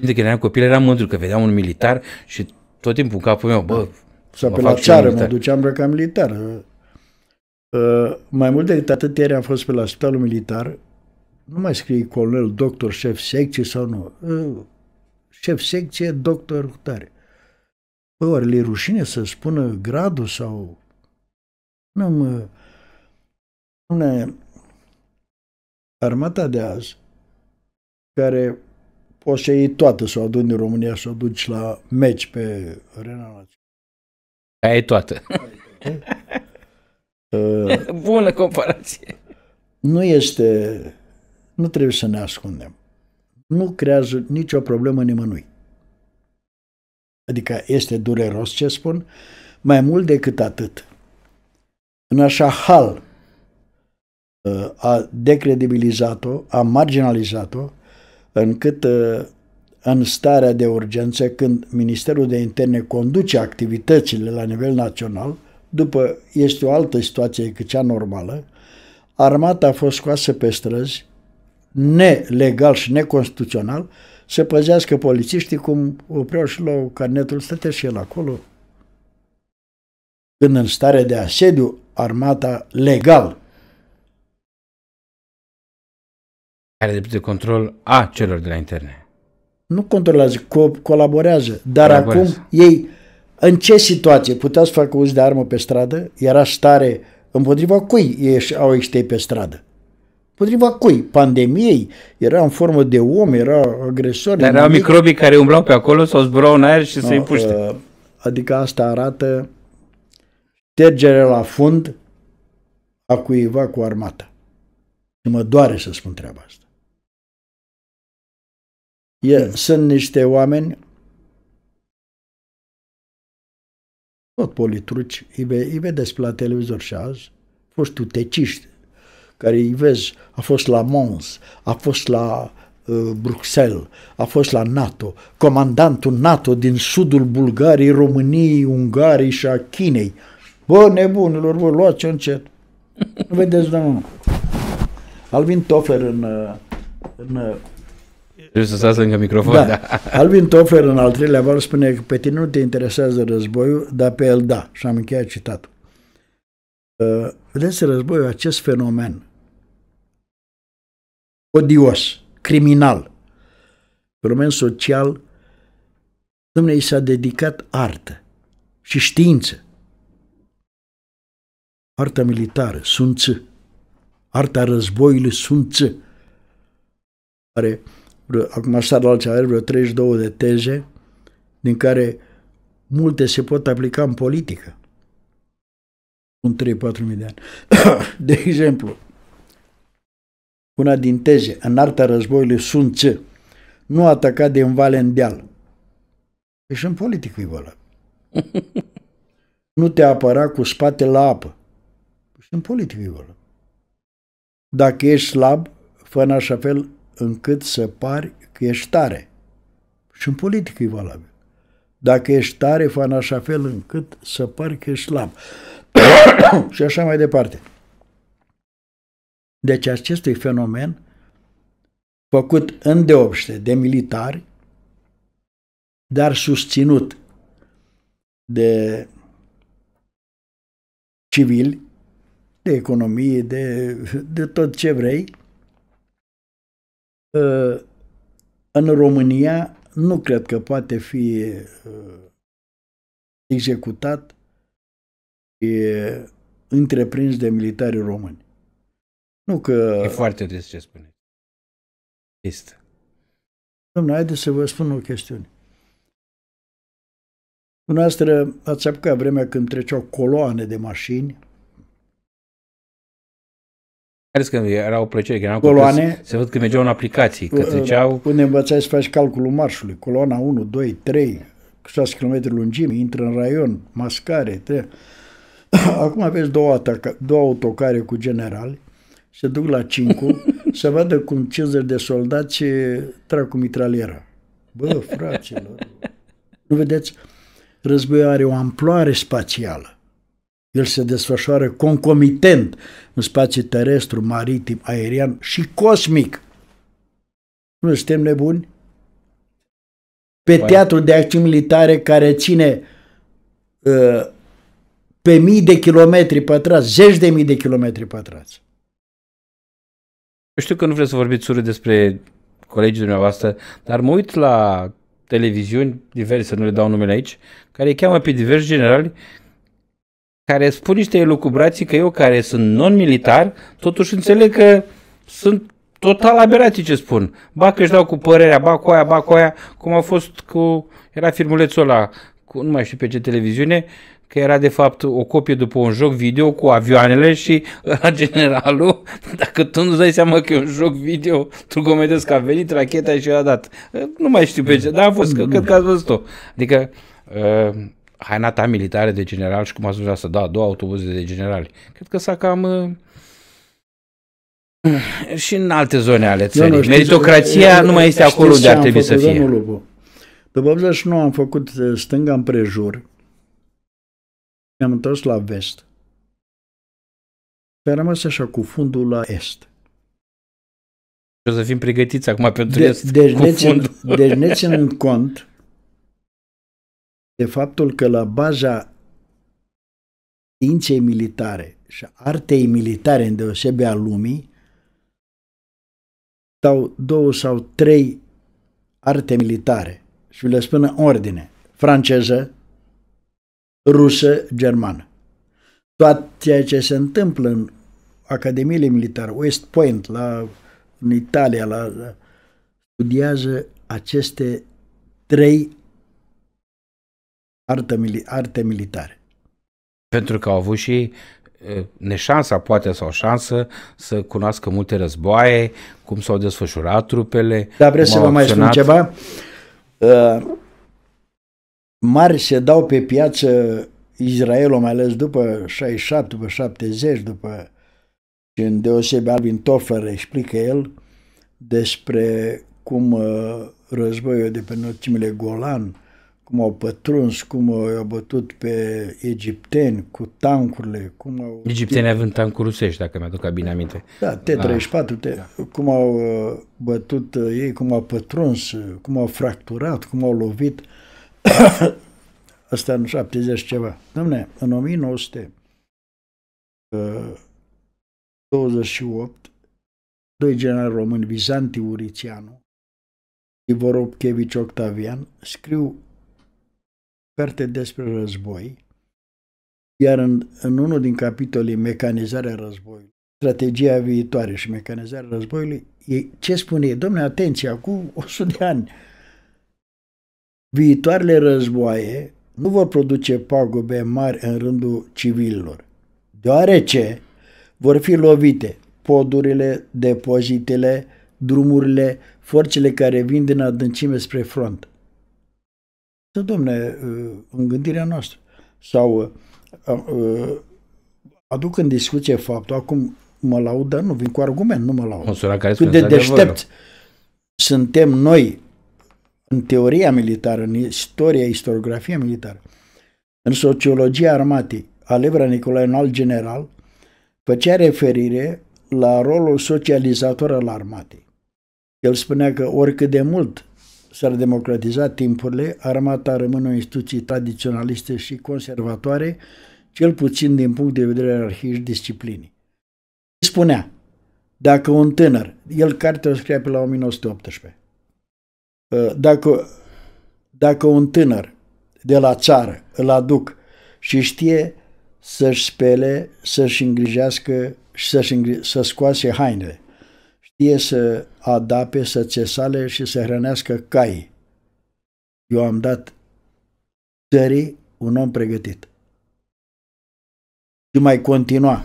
De când eram copil, eram mândru că vedeam un militar și tot timpul în capul meu, bă, Sau pe la țară mă duceam îmbrăcat militar. Uh, mai mult decât atât, ieri am fost pe la spitalul militar, nu mai scrie colonel, doctor, șef secție sau nu, uh, șef secție, doctor, tare. Păi, oare le rușine să spună gradul sau... Nu mă... Spune, armata de azi, care o să iei toată, să o aduni în România, să o duci la meci pe Arena Națională. Aia e toată. Aia e toată. Bună comparație. Nu este, nu trebuie să ne ascundem. Nu creează nicio problemă nimănui. Adică este dureros ce spun, mai mult decât atât. În așa hal a decredibilizat-o, a marginalizat-o, încât în starea de urgență, când Ministerul de Interne conduce activitățile la nivel național, după, este o altă situație decât cea normală, armata a fost scoasă pe străzi, nelegal și neconstituțional, să păzească polițiștii cum opreau și la carnetul, stătea și el acolo. Când în stare de asediu, armata legal are dreptul de control a celor de la interne. Nu controlează, co- colaborează, dar colaborează. acum ei în ce situație putea să facă uz de armă pe stradă? Era stare împotriva cui ieși au ieșit pe stradă? Împotriva cui? Pandemiei? Era în formă de om, era agresor. Dar erau microbii care umblau pe acolo sau zburau în aer și no, să-i puște. Ă, adică asta arată tergere la fund a cuiva cu armata. Și mă doare să spun treaba asta. E, Sunt niște oameni tot politruci, îi, ve- îi vedeți la televizor și azi, fost uteciști, care îi vezi, a fost la Mons, a fost la uh, Bruxelles, a fost la NATO, comandantul NATO din sudul Bulgariei, României, Ungariei și a Chinei. Bă, nebunilor, vă luați încet. Nu vedeți, domnul. Alvin Tofer în, uh, în uh, Trebuie să stați lângă microfon, da. da. Alvin Toffler, în al treilea val, spune că pe tine nu te interesează războiul, dar pe el da. Și am încheiat citatul. Uh, vedeți, războiul, acest fenomen odios, criminal, fenomen social, Dumnezeu i s-a dedicat artă și știință. Arta militară, sunt Arta războiului, sunt are vreo, acum seara la altceva, vreo 32 de teze, din care multe se pot aplica în politică. În 3-4 mii de ani. de exemplu, una din teze, în arta războiului sunt ce: nu ataca din vale în deal. Deci în politică e vălă. nu te apăra cu spate la apă. Deci în politică e vălă. Dacă ești slab, fă în așa fel încât să pari că ești tare. Și în politică e valabil. Dacă ești tare, fă în așa fel încât să pari că ești slab. și așa mai departe. Deci acestui fenomen făcut în deopște de militari, dar susținut de civili, de economie, de, de tot ce vrei, Ă, în România nu cred că poate fi ă, executat e întreprins de militari români. Nu că... E foarte des ce spuneți. Este. Domnule, haideți să vă spun o chestiune. Dumneavoastră ați apucat vremea când treceau coloane de mașini ales că era o plăcere, că eram coloane, să văd că mergeau în aplicații, că treceau... Unde învățai să faci calculul marșului, coloana 1, 2, 3, 6 km lungime, intră în raion, mascare, tre... Acum aveți două, ataca, două autocare cu generali, se duc la 5 să vadă cum 50 de soldați trag cu mitraliera. Bă, fraților, nu vedeți? Războiul are o amploare spațială. El se desfășoară concomitent în spațiu terestru, maritim, aerian și cosmic. Nu suntem nebuni? Pe teatru de acțiuni militare care ține uh, pe mii de kilometri pătrați, zeci de mii de kilometri pătrați. Știu că nu vreți să vorbiți urât despre colegii dumneavoastră, dar mă uit la televiziuni diverse, să nu le dau numele aici, care îi cheamă pe diversi generali care spun niște elucubrații că eu, care sunt non-militar, totuși înțeleg că sunt total aberații ce spun. Ba că își dau cu părerea, ba cu aia, ba cu aia, cum a fost cu, era filmulețul ăla, cu, nu mai știu pe ce televiziune, că era de fapt o copie după un joc video cu avioanele și la generalul, dacă tu nu-ți dai seama că e un joc video, tu comedezi că a venit racheta și a dat. Nu mai știu pe ce, dar a fost, că, cred că ați văzut-o. Adică, uh, haina ta militară de general și cum a spus asta, da, două autobuze de generali. Cred că s-a cam... Uh, și în alte zone ale țării. Nu, nu, Meritocrația nu mai este acolo unde ar trebui să fie. Lupu. După 89 am făcut uh, stânga împrejur. Ne-am întors la vest. Și a rămas așa cu fundul la est. O să fim pregătiți acum pentru de, est, deci, cu ne țin, Deci ne ținând cont de faptul că la baza științei militare și artei militare, în deosebe a lumii, stau două sau trei arte militare și le spun în ordine, franceză, rusă, germană. Toate ceea ce se întâmplă în academiile militare, West Point, la, în Italia, la, studiază aceste trei artă, mili- arte militare. Pentru că au avut și neșansa, poate, sau șansă să cunoască multe războaie, cum s-au desfășurat trupele. Dar vreau să vă mai spun ceva? Uh, mari se dau pe piață Israelul, mai ales după 67, după 70, după și în deosebe Alvin Toffler explică el despre cum războiul de pe înălțimile Golan cum au pătruns, cum au bătut pe egipteni cu tancurile, cum au... Egiptenii având tancuri rusești, dacă mi-aduc bine aminte. Da, T-34, ah. te... da. cum au uh, bătut uh, ei, cum au pătruns, uh, cum au fracturat, cum au lovit. Asta în 70 ceva. Dom'le, în 1928, doi generali români, Vizanti Urițianu, Ivoropchevici Octavian, scriu carte despre război, iar în, în unul din capitolii mecanizarea războiului, strategia viitoare și mecanizarea războiului, e, ce spune ei? Domne, atenție, acum 100 de ani, viitoarele războaie nu vor produce pagube mari în rândul civililor, deoarece vor fi lovite podurile, depozitele, drumurile, forțele care vin din adâncime spre front. Să domne, uh, în gândirea noastră. Sau uh, uh, aduc în discuție faptul, acum mă laudă, nu vin cu argument, nu mă laud. Măsura care Cât de deștepți suntem noi în teoria militară, în istoria, istoriografia militară, în sociologia armatei, Alevra Nicolae, un alt general, făcea referire la rolul socializator al armatei. El spunea că oricât de mult s-ar democratiza timpurile, armata rămâne o instituție tradiționalistă și conservatoare, cel puțin din punct de vedere al disciplinii. Spunea, dacă un tânăr, el cartea o scria pe la 1918, ă, dacă, dacă un tânăr de la țară îl aduc și știe să-și spele, să-și îngrijească și să-și îngri- să scoase hainele, știe să adape, să țesale și să hrănească cai. Eu am dat țării un om pregătit. Și mai continua.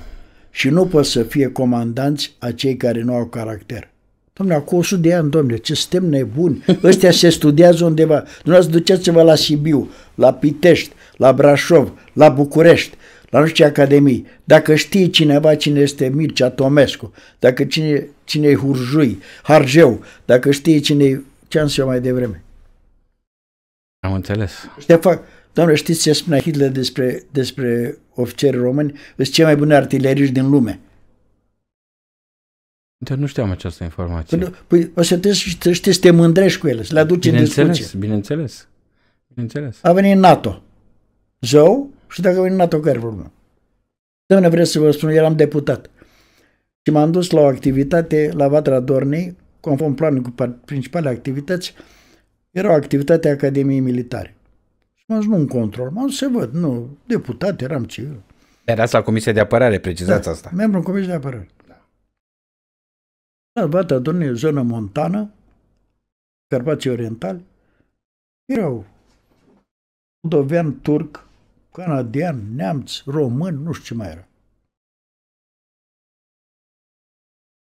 Și nu pot să fie comandanți cei care nu au caracter. Dom'le, acum 100 de ani, domnule, ce suntem nebuni. Ăștia se studiază undeva. Nu ați duceți-vă la Sibiu, la Pitești, la Brașov, la București, la nu știu ce academii. Dacă știi cineva cine este Mircea Tomescu, dacă cine cine-i hurjui, harjeu, dacă știe cine-i ce am eu mai devreme. Am înțeles. de fapt, doamne, știți ce spunea Hitler despre, despre oficeri români? Sunt cei mai buni artileriști din lume. Dar nu știam această informație. Până, păi, păi o să te, să știi să te mândrești cu ele, să le aduci în discuție. Bineînțeles, bineînțeles. A venit NATO. Zău și dacă a venit NATO, care vorbim? Doamne, vreți să vă spun, eram deputat și m-am dus la o activitate la Vatra Dornei, conform planului cu principale activități, era o activitate a Academiei Militare. Și m-am zis, nu în control, m-am dus să văd, nu, deputat, eram civil. Era la Comisia de Apărare, precizați da, asta. membru în Comisia de Apărare. Da. La Vatra Dornei, zonă montană, Carpații Orientali, erau moldovean, turc, canadian, neamț, român, nu știu ce mai era.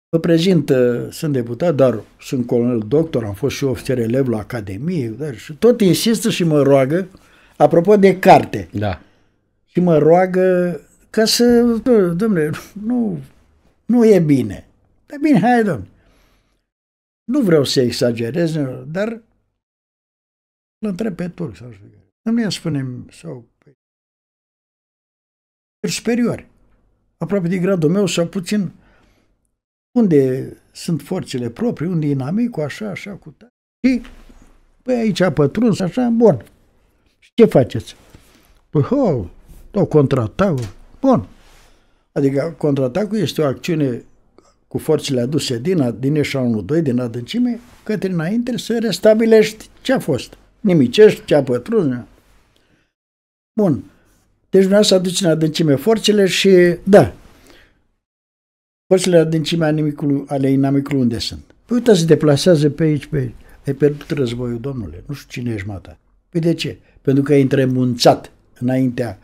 Vă prezint, uh, sunt deputat, dar sunt colonel doctor, am fost și ofițer elev la Academie, dar și tot insistă și mă roagă, apropo de carte, da. și mă roagă ca să, domnule, nu, nu e bine. Dar bine, hai, domnule. Nu vreau să exagerez, dar îl întreb pe turc sau știu Domnule, ia spunem, sau pe păi, superior, aproape de gradul meu sau puțin unde sunt forțele proprii, unde e inamicul, așa, așa, cu ta. Și, păi aici a pătruns, așa, bun. Și ce faceți? Păi, ho, o contraatacul. Bun. Adică contratacul este o acțiune cu forțele aduse din, din eșalonul 2, din adâncime, către înainte să restabilești ce a fost. Nimicești ce a pătruns. Bun. Deci să aduci în adâncime forțele și, da, Părțile adâncimea nimicului, ale inamicului unde sunt? Păi uite, se deplasează pe aici, pe aici. Ai pierdut războiul, domnule. Nu știu cine ești mata. Păi de ce? Pentru că ai întremunțat înaintea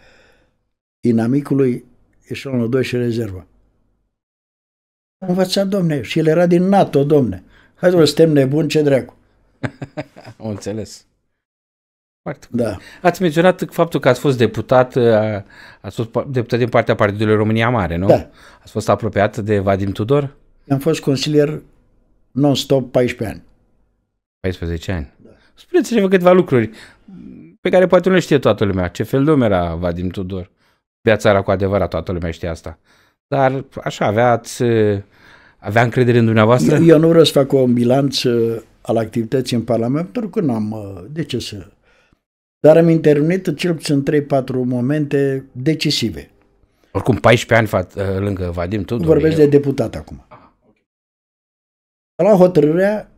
inamicului eșelonul 2 și rezerva. Învățat, domne, și el era din NATO, domne. Hai, să suntem nebuni, ce dracu. Am înțeles. Foarte da. Ați menționat faptul că ați fost deputat, uh, ați fost deputat din partea Partidului România Mare, nu? Da. Ați fost apropiat de Vadim Tudor? Am fost consilier non-stop 14 ani. 14 ani. Da. Spuneți-ne câteva lucruri pe care poate nu le știe toată lumea. Ce fel de om era Vadim Tudor? Viața era cu adevărat, toată lumea știe asta. Dar așa, aveați, uh, avea încredere în dumneavoastră? Eu, eu nu vreau să fac un bilanț al activității în Parlament, pentru că n-am, uh, de ce să dar am intervenit cel puțin 3-4 momente decisive. Oricum, 14 ani fat, ă, lângă Vadim Tudor. Vorbesc eu. de deputat acum. A luat hotărârea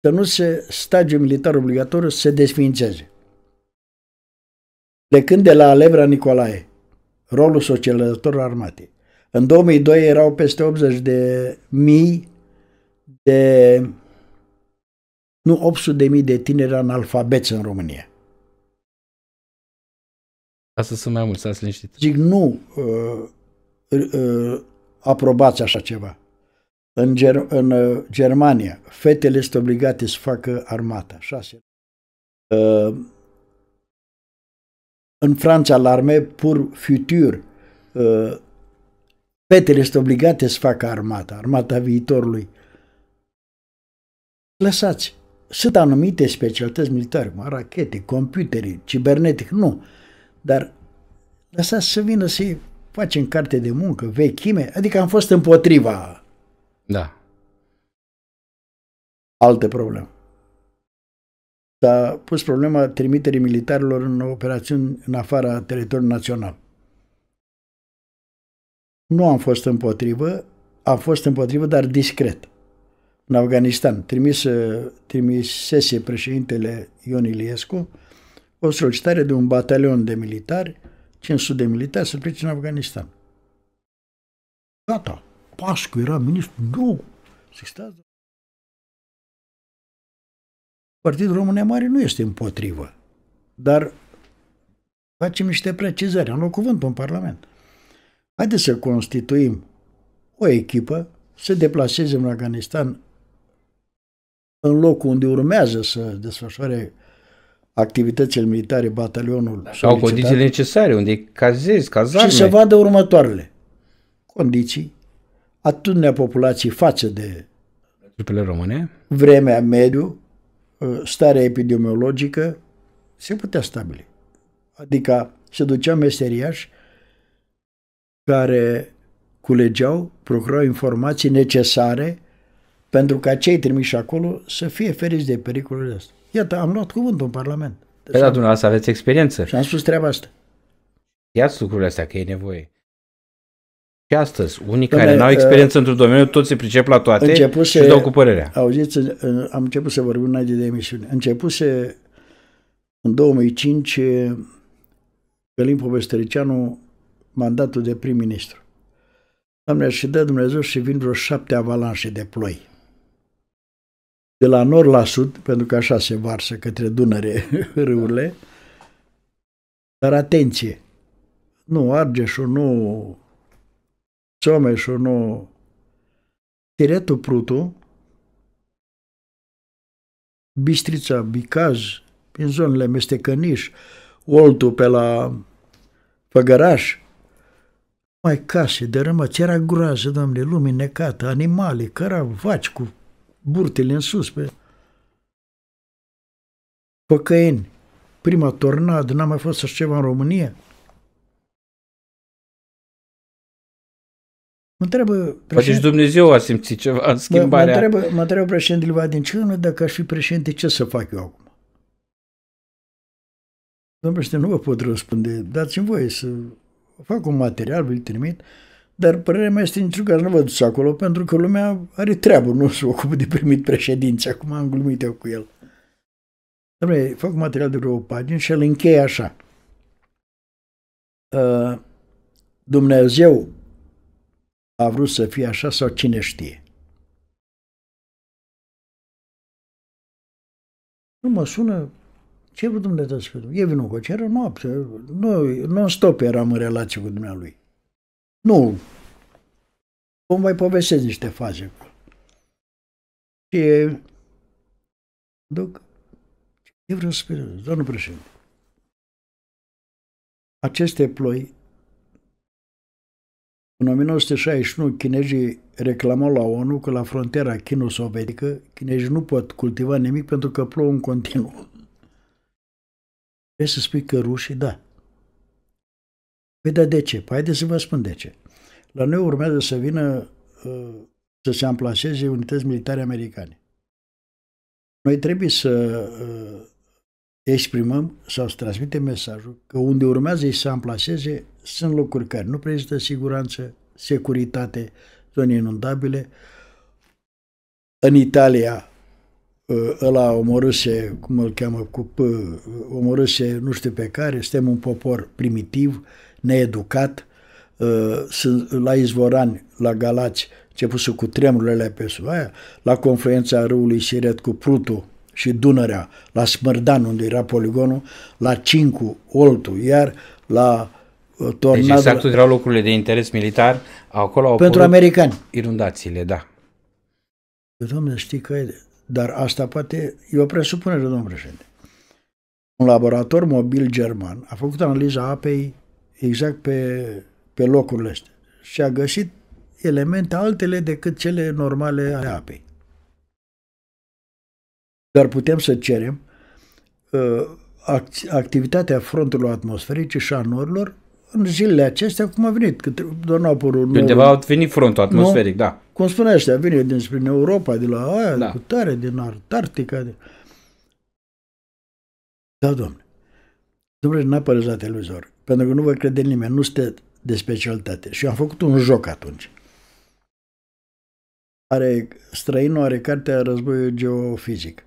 să nu se stagiu militar obligatoriu să se desfințeze. când de la Alevra Nicolae, rolul socializător armate, În 2002 erau peste 80 de mii de nu 800.000 de tineri analfabeți în România. Asta sunt mai mulți, stați liniștit. Zic, nu uh, uh, aprobați așa ceva. În, Ger- în uh, Germania, fetele sunt obligate să facă armata. Șase. Uh, în Franța, la arme, pur futur, uh, fetele sunt obligate să facă armata, armata viitorului. Lăsați. Sunt anumite specialități militare, cum rachete, computere, cibernetic, nu. Dar asta să vină să facem carte de muncă, vechime, adică am fost împotriva. Da. Alte probleme. S-a pus problema trimiterii militarilor în operațiuni în afara teritoriului național. Nu am fost împotrivă, am fost împotrivă, dar discret în Afganistan, trimis, uh, trimisese președintele Ion Iliescu o solicitare de un batalion de militari, 500 de militari, să plece în Afganistan. Gata. Pascu era ministru. Nu! Se stați. Partidul România Mare nu este împotrivă, dar facem niște precizări. Am luat cuvântul în Parlament. Haideți să constituim o echipă, să deplaseze în Afganistan în locul unde urmează să desfășoare activitățile militare, batalionul au condițiile necesare, unde cazezi, cazarme. Și să vadă următoarele condiții, atitudinea populației față de trupele române, vremea, mediu, ă, starea epidemiologică, se putea stabili. Adică se ducea meseriași care culegeau, procurau informații necesare pentru ca cei trimiși acolo să fie feriți de pericolul ăsta. Iată, am luat cuvântul în Parlament. Pe păi da, dumneavoastră aveți experiență. Și am spus treaba asta. Iați lucrurile astea, că e nevoie. Și astăzi, unii Până, care nu au uh, experiență uh, într-un domeniu, toți se pricep la toate începuse, și dau cu părerea. Auziți, uh, am început să vorbim înainte de emisiune. Începuse în 2005 uh, Călin Povestăricianu mandatul de prim-ministru. Doamne, și dă Dumnezeu și vin vreo șapte avalanșe de ploi de la nord la sud, pentru că așa se varsă către Dunăre râurile. Dar atenție! Nu Argeșul, nu Țomeșul, nu Tiretul Prutu, Bistrița, Bicaz, prin zonele Mestecăniș, Oltu pe la Făgăraș, mai case, de rămăți, era groază, lumii necată, animale, căra vaci cu burtele în sus. Pe... Păcăieni, prima tornadă, n-a mai fost așa ceva în România. Mă întreabă Poate și Dumnezeu a simțit ceva în schimbarea. Mă, mă întreabă, mă întreabă președintele Vadinceanu dacă aș fi președinte, ce să fac eu acum? Domnul președinte, nu vă pot răspunde, dați-mi voie să fac un material, vi-l trimit. Uh, dar părerea mea este niciun caz nu vă duceți acolo pentru că lumea are treabă, nu se ocupă de primit președinți. Acum am glumit eu cu el. Doamne, fac material de vreo pagină și îl încheie așa. Dumnezeu a vrut să fie așa sau cine știe? Nu mă sună ce vreau Dumnezeu să E vinul cu cerul noapte. Noi, non-stop eram în relație cu dumnealui. Nu. Cum mai povestesc niște faze. Și duc. Ce vreau să spun, domnul președinte? Aceste ploi în 1961, chinezii reclamau la ONU că la frontiera chino-sovietică chinezii nu pot cultiva nimic pentru că plouă în continuu. Vrei să spui că rușii, da. Păi, dar de ce? Păi, haideți să vă spun de ce. La noi urmează să vină ă, să se amplaseze unități militare americane. Noi trebuie să ă, exprimăm sau să transmitem mesajul că unde urmează să se amplaseze sunt locuri care nu prezintă siguranță, securitate, zone inundabile. În Italia ă, ăla omorâse, cum îl cheamă, cu P, omorâse nu știu pe care, suntem un popor primitiv, needucat, uh, la Izvorani, la Galați, începuse cu tremurile pe aia, la confluența râului Siret cu Prutul și Dunărea, la Smârdan, unde era poligonul, la Cincu, Oltu, iar la uh, Tornadul... Deci exact erau locurile de interes militar, acolo au Pentru americani. Inundațiile, da. Domnule, știi că e... Dar asta poate e o presupunere, domnul președinte. Un laborator mobil german a făcut analiza apei exact pe, pe locurile astea. Și a găsit elemente altele decât cele normale ale apei. Dar putem să cerem uh, activitatea frontului atmosferice și a norilor în zilele acestea, cum a venit, că doar nu a apărut De undeva a venit frontul atmosferic, nu? da. Cum spune ăștia, a venit dinspre Europa, de la aia, da. cu tare, din Antarctica. De... Da, domnule. Domnule, n a la televizor pentru că nu vă crede nimeni, nu este de specialitate. Și am făcut un joc atunci. Are, străinul are cartea războiul geofizic.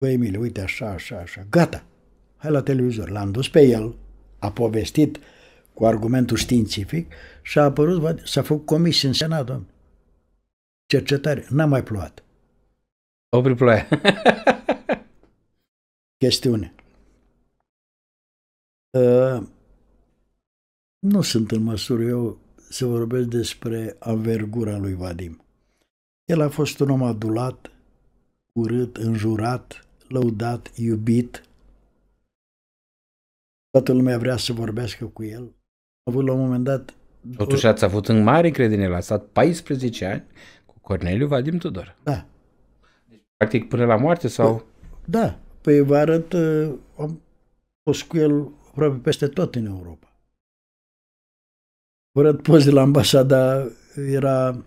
Băi, Emil, uite așa, așa, așa. Gata. Hai la televizor. L-am dus pe el, a povestit cu argumentul științific și a apărut, s-a făcut comisie în Senat, domn. Cercetare. N-a mai plouat. Opri ploaia. Chestiune. Ă, nu sunt în măsură eu să vorbesc despre avergura lui Vadim. El a fost un om adulat, urât, înjurat, lăudat, iubit. Toată lumea vrea să vorbească cu el. A avut la un moment dat... Totuși ați avut în mare credință, el a stat 14 ani cu Corneliu Vadim Tudor. Da. Deci, practic până la moarte sau... Da, da. păi vă arăt, ă, am fost cu el aproape peste tot în Europa. Curat poze la ambasada era,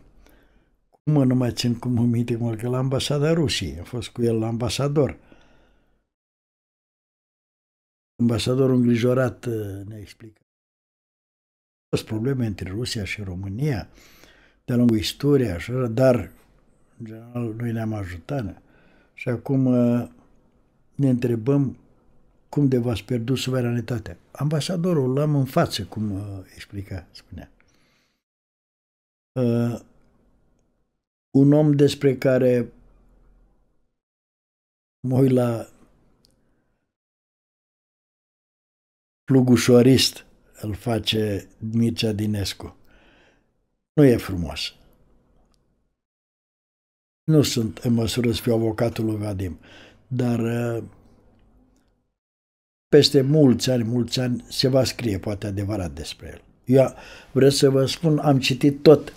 cum nu mai țin cum minte, mă, că la ambasada Rusiei, a fost cu el la ambasador. Ambasadorul îngrijorat eh, ne explică. Au fost probleme între Rusia și România de-a lungul istoriei, așa, dar în general noi ne-am ajutat. Și acum eh, ne întrebăm cum de v-ați pierdut suveranitatea? Ambasadorul l-am în față, cum uh, explica, spunea. Uh, un om despre care mă uit la plugușorist îl face Mircea Dinescu. Nu e frumos. Nu sunt în măsură să fiu avocatul lui Vadim, dar uh, peste mulți ani, mulți ani se va scrie poate adevărat despre el. Eu vreau să vă spun, am citit tot,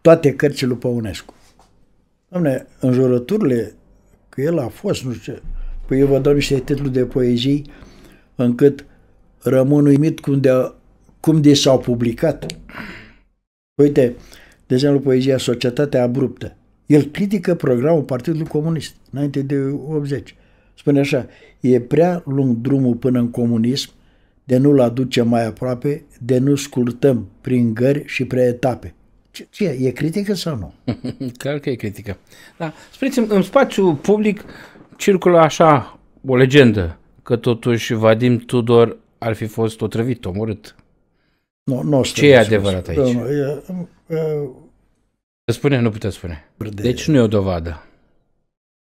toate cărțile lui Păunescu. Dom'le, în jurăturile că el a fost, nu știu ce, păi eu vă dau niște titluri de poezii încât rămân uimit cum de, cum de s-au publicat. Uite, de exemplu, poezia Societatea Abruptă. El critică programul Partidului Comunist înainte de 80. Spune așa, e prea lung drumul până în comunism, de nu-l aducem mai aproape, de nu scurtăm prin gări și prea etape. Ce, ce e? E critică sau nu? Clar că e critică. Da. Spuneți-mi, în spațiu public circulă așa o legendă că totuși Vadim Tudor ar fi fost otrăvit, omorât. Nu, nu Ce e adevărat aici? Nu, e, e, Spune, nu puteți spune. Deci nu e o dovadă.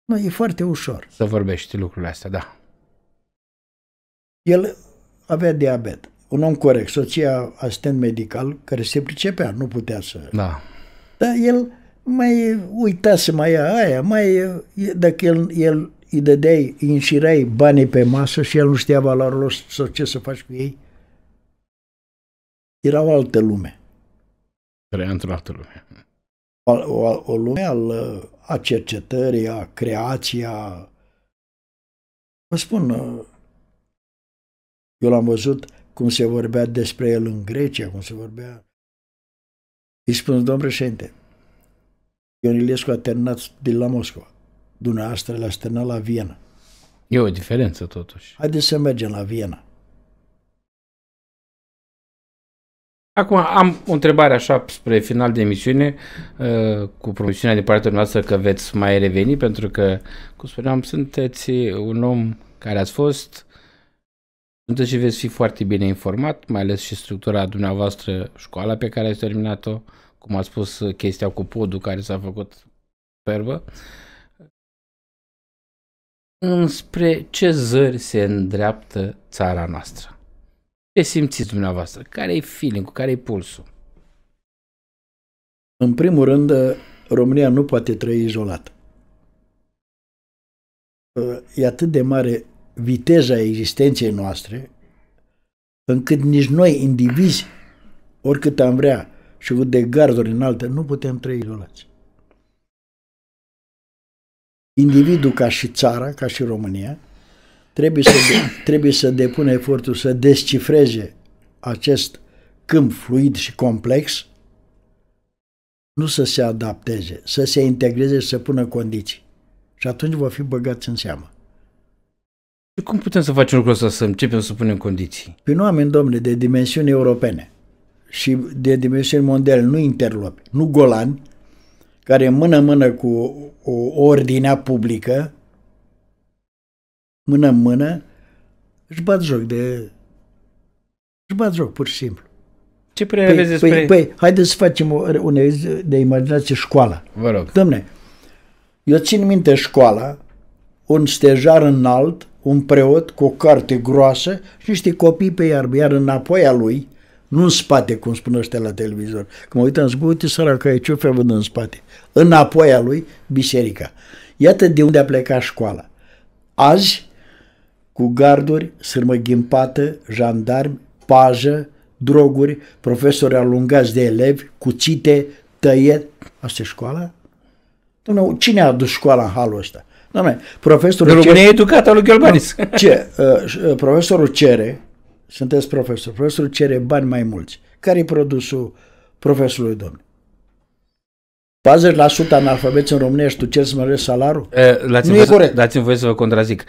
Nu, e foarte ușor. Să vorbești lucrurile astea, da. El avea diabet. Un om corect, soția asistent medical, care se pricepea, nu putea să... Da. Dar el mai uita să mai ia aia, mai... Dacă el, el îi dădeai, îi înșirai banii pe masă și el nu știa valoarea lor sau ce să faci cu ei, era o altă lume. Trăia într-o altă lume. O, o, o lume al, a cercetării, a creației, a... Vă spun, uh, eu l-am văzut cum se vorbea despre el în Grecia, cum se vorbea. Îi spun, domn președinte, Ion Iliescu a terminat de la Moscova. Dumneavoastră l a terminat la Viena. E o diferență, totuși. Haideți să mergem la Viena. Acum am o întrebare așa spre final de emisiune, uh, cu promisiunea de partea noastră că veți mai reveni, pentru că, cum spuneam, sunteți un om care ați fost, sunteți și veți fi foarte bine informat, mai ales și structura dumneavoastră, școala pe care ați terminat-o, cum ați spus, chestia cu podul care s-a făcut superbă. Înspre ce zări se îndreaptă țara noastră? Ce simțiți dumneavoastră? Care e feeling-ul? Care e pulsul? În primul rând, uh, România nu poate trăi izolată. Uh, e atât de mare viteza existenței noastre, încât nici noi, indivizi, oricât am vrea și cu de garduri înalte, nu putem trăi izolați. Individul ca și țara, ca și România, trebuie să, de, trebuie să depună efortul să descifreze acest câmp fluid și complex, nu să se adapteze, să se integreze și să pună condiții. Și atunci va fi băgați în seamă. Și cum putem să facem lucrul ăsta, să începem să punem condiții? nu oameni, domnule, de dimensiuni europene și de dimensiuni mondiale, nu interlopi, nu golani, care mână-mână cu o ordinea publică, mână în mână, își bat joc de... își bat joc, pur și simplu. Ce părere păi, aveți despre... Păi, păi, haideți să facem un de imaginație școala. Vă rog. Dom'le, eu țin minte școala, un stejar înalt, un preot cu o carte groasă și niște copii pe iarbă, iar înapoi a lui, nu în spate, cum spun ăștia la televizor. că mă uitam, zic, uite, săraca, e ce văd în spate. Înapoi a lui, biserica. Iată de unde a plecat școala. Azi, cu garduri, sârmă ghimpată, jandarmi, pajă, droguri, profesori alungați de elevi, cuțite, tăieri. Asta e școala? Dom'le, cine a adus școala în halul ăsta? Dom'le, profesorul... ne România cer... educată lui Gheorghanis. Ce? Uh, profesorul cere, sunteți profesor, profesorul cere bani mai mulți. Care i produsul profesorului, domnului? 40% analfabeți în România și tu ceri să mărești salarul? E, nu e corect. Dați-mi voie să vă contrazic.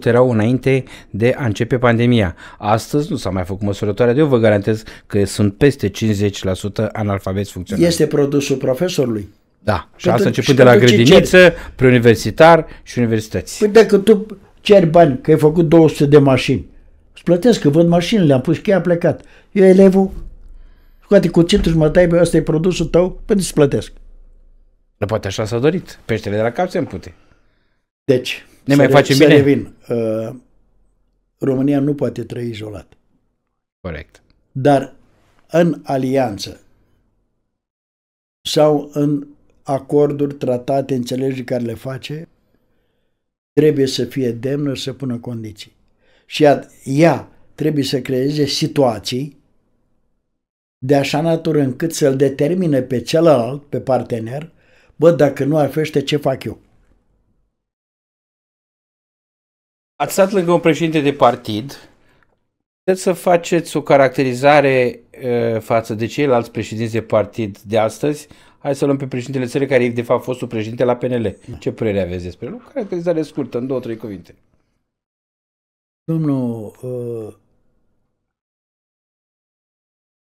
41% erau înainte de a începe pandemia. Astăzi nu s-a mai făcut măsurătoarea, de eu vă garantez că sunt peste 50% analfabeți funcționali. Este produsul profesorului. Da, și asta începând de la grădiniță, preuniversitar și universități. Păi dacă tu ceri bani, că ai făcut 200 de mașini, îți plătesc că vând mașinile, am pus cheia, am plecat. Eu elevul Poate cu 5 jumătate, bă, ăsta e produsul tău, pentru să plătesc. Nu poate așa s-a dorit. Peștele de la cap se împute. Deci, ne mai facem bine. Revin. Uh, România nu poate trăi izolat. Corect. Dar în alianță sau în acorduri, tratate, înțelegi care le face, trebuie să fie demnă să pună condiții. Și ea, ea trebuie să creeze situații de așa natură încât să-l determine pe celălalt, pe partener, bă, dacă nu ar fește, ce fac eu? Ați stat lângă un președinte de partid, puteți să faceți o caracterizare uh, față de ceilalți președinți de partid de astăzi, hai să luăm pe președintele țării care de fapt a fost președinte la PNL. Da. Ce părere aveți despre el? O caracterizare scurtă, în două, trei cuvinte. Domnul uh,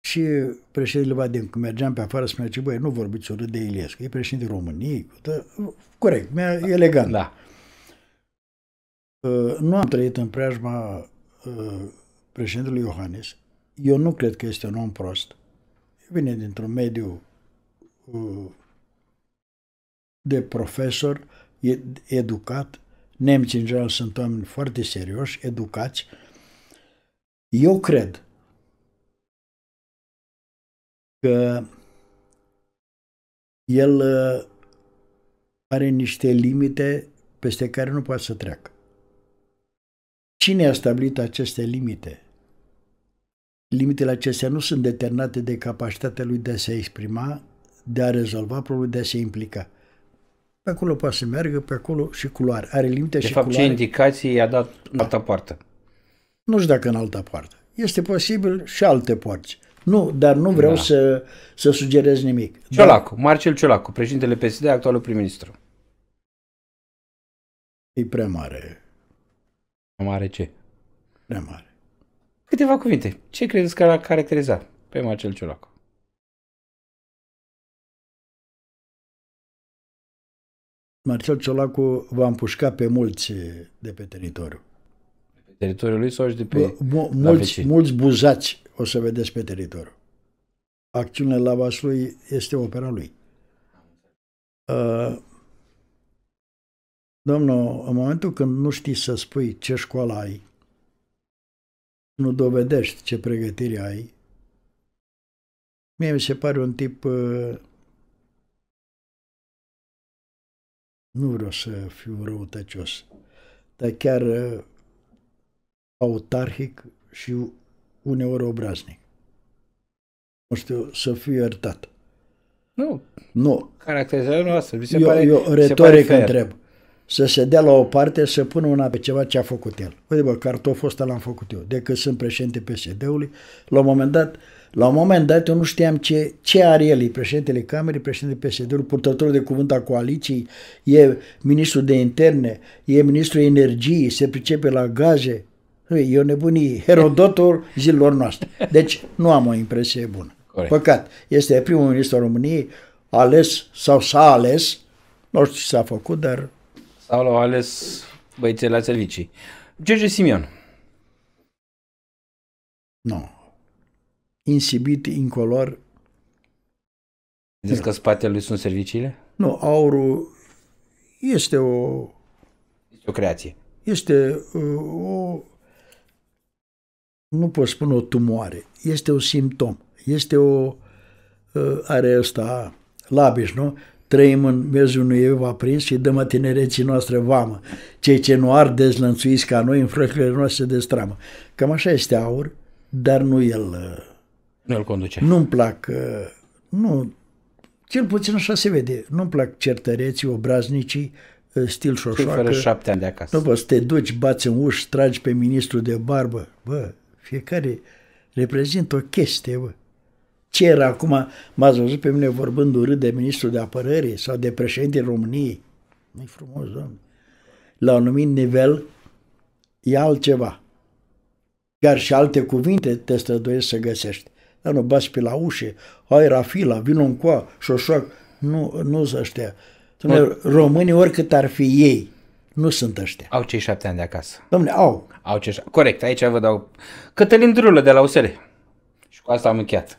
și președintele Vadim, când mergeam pe afară, spunea, ce băi, nu vorbiți o de Iliescu, e președinte României, da, corect, mi-a da. elegant. Da. Uh, nu am trăit în preajma uh, președintelui Iohannis. Eu nu cred că este un om prost. Vine dintr-un mediu uh, de profesor, ed educat. Nemții, în general, sunt oameni foarte serioși, educați. Eu cred că el uh, are niște limite peste care nu poate să treacă. Cine a stabilit aceste limite? Limitele acestea nu sunt determinate de capacitatea lui de a se exprima, de a rezolva probleme, de a se implica. Pe acolo poate să meargă, pe acolo și culoare. Are limite de și fapt, culoare. ce indicații i-a dat în da. alta poartă? Nu știu dacă în alta poartă. Este posibil și alte porți. Nu, dar nu vreau da. să, să sugerez nimic. Ciolacu, da. Marcel Ciolacu, președintele PSD, actualul prim-ministru. E prea mare. Prea mare ce? Prea mare. Câteva cuvinte. Ce credeți că l-a caracterizat pe Marcel Ciolacu? Marcel Ciolacu va împușca pe mulți de pe teritoriu. Pe teritoriul lui sau și de pe... Mulți, mulți buzați o să vedeți pe teritoriu. Acțiunea la Vaslui este opera lui. Uh, domnul, în momentul când nu știi să spui ce școală ai, nu dovedești ce pregătire ai, mie mi se pare un tip uh, nu vreau să fiu răutăcios, dar chiar autarhic și uneori obraznic. Nu știu, să fiu iertat. Nu. Nu. Caracterizarea noastră. Mi se eu, pare, eu retoric se întreb. Să se dea la o parte, să pună una pe ceva ce a făcut el. Uite bă, cartoful ăsta l-am făcut eu. De că sunt președinte PSD-ului, la un moment dat, la un moment dat eu nu știam ce, ce are el. E președintele Camerei, președintele PSD-ului, purtătorul de cuvânt a coaliției, e ministrul de interne, e ministrul energiei, se pricepe la gaze, E o nebunie. Herodotul zilor noastre. Deci nu am o impresie bună. Corect. Păcat. Este primul ministru al României ales sau s-a ales, nu știu ce s-a făcut, dar... Sau l-au ales băieții la servicii. George Simion. Nu. No. Insibit, incolor. Zici că spatele lui sunt serviciile? Nu, aurul este o... Este o creație. Este uh, o nu pot spune o tumoare, este un simptom, este o, ă, are ăsta labiș, nu? Trăim în mezul unui eu aprins și dăm tinereții noastre vamă. Cei ce nu ar dezlănțuiți ca noi în frăcările noastre de stramă. Cam așa este aur, dar nu el... Ă, nu el conduce. Nu-mi plac, ă, nu, cel puțin așa se vede. Nu-mi plac certăreții, obraznicii, stil șoșoacă. Fără șapte ani de acasă. Nu, bă, să te duci, bați în uși, tragi pe ministru de barbă. Bă, fiecare reprezintă o chestie, bă. Ce era acum? M-ați văzut pe mine vorbând urât de ministrul de apărării sau de președintele României. nu frumos, domnule. La un anumit nivel e altceva. Iar și alte cuvinte te străduiești să găsești. Dar nu bați pe la ușe, hai Rafila, vină coa, șoșoac. Nu, nu să știa. românii oricât ar fi ei, nu sunt ăștia. Au cei șapte ani de acasă. Domne, au. Au cei șapte. Corect, aici vă dau Cătălin Drulă de la USR. Și cu asta am încheiat.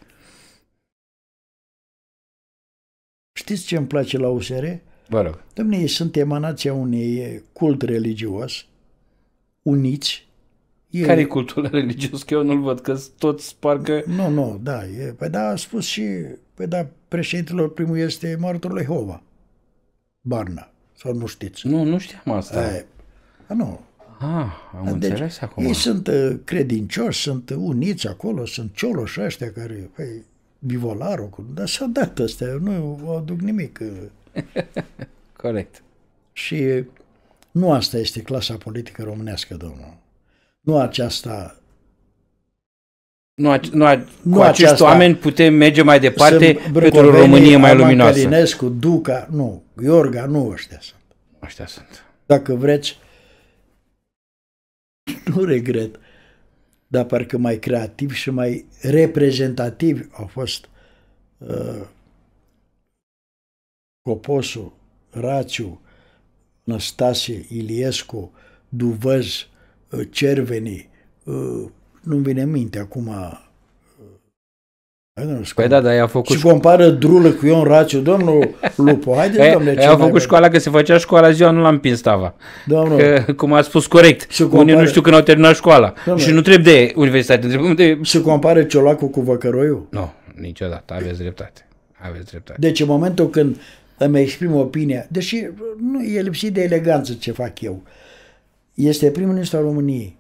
Știți ce îmi place la USR? Vă rog. Domne, ei sunt emanația unei cult religios, uniți. E... Care e cultul religios? Că eu nu-l văd, că toți parcă... Nu, nu, da. E, păi da, a spus și... Păi da, președintelor primul este martorul Hova, Barna. Sau nu știți? Nu, nu știam asta. Aia. A, nu. Ah, am deci, înțeles acum. Ei sunt uh, credincioși, sunt uniți acolo, sunt cioloși ăștia care, păi, bivolarul, dar s-a dat ăsta, eu nu aduc nimic. Uh. Corect. Și nu asta este clasa politică românească, domnul. Nu aceasta nu, nu, nu cu acești aceasta, oameni putem merge mai departe pentru o Românie mai luminoasă. Calinescu, Duca, nu, Iorga, nu ăștia sunt. Ăștia sunt. Dacă vreți, nu regret, dar parcă mai creativ și mai reprezentativ au fost uh, Coposu, Rațiu, Năstase, Iliescu, Duvăz, uh, Cervenii, uh, nu-mi vine în minte acum. Uh, nu păi da, dar i-a făcut... Și compară drulă cu Ion Raciu, domnul Lupu, haideți, păi, domnule, ce a făcut școala, că se făcea școala ziua, nu l-am pins tava. Domnul. Că, cum a spus corect, și compară... nu știu când au terminat școala. Domnule. Și nu trebuie de universitate, trebuie de... Și compară ciolacul cu văcăroiul? Nu, niciodată, aveți dreptate. Aveți dreptate. Deci în momentul când îmi exprim opinia, deși uh, nu e lipsit de eleganță ce fac eu, este primul ministru al României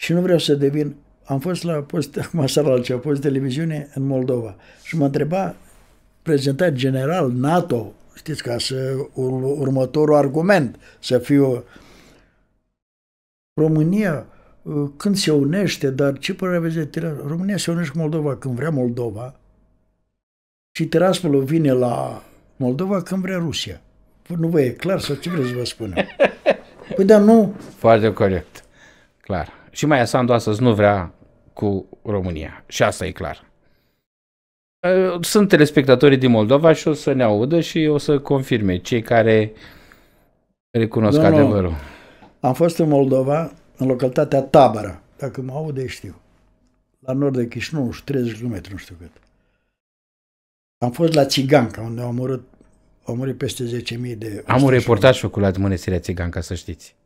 și nu vreau să devin... Am fost la post, acum seara la cea televiziune în Moldova și mă întreba prezentat general NATO, știți, ca să următorul argument să fiu România uh, când se unește, dar ce părere aveți de tira? România se unește cu Moldova când vrea Moldova și Tiraspolul vine la Moldova când vrea Rusia. Păi nu vă e clar sau ce vreți să vă spunem? Păi dar nu... Foarte corect, clar. Și Maia Sandu astăzi nu vrea cu România. Și asta e clar. Sunt telespectatorii din Moldova și o să ne audă și o să confirme cei care recunosc Domnul, adevărul. Am fost în Moldova, în localitatea Tabara, dacă mă aude știu, la nord de Chișinău, 30 km, nu știu cât. Am fost la Țiganca, unde au murit, au murit peste 10.000 de... Am un reportaj făcut la Mănăstirea Țiganca, să știți.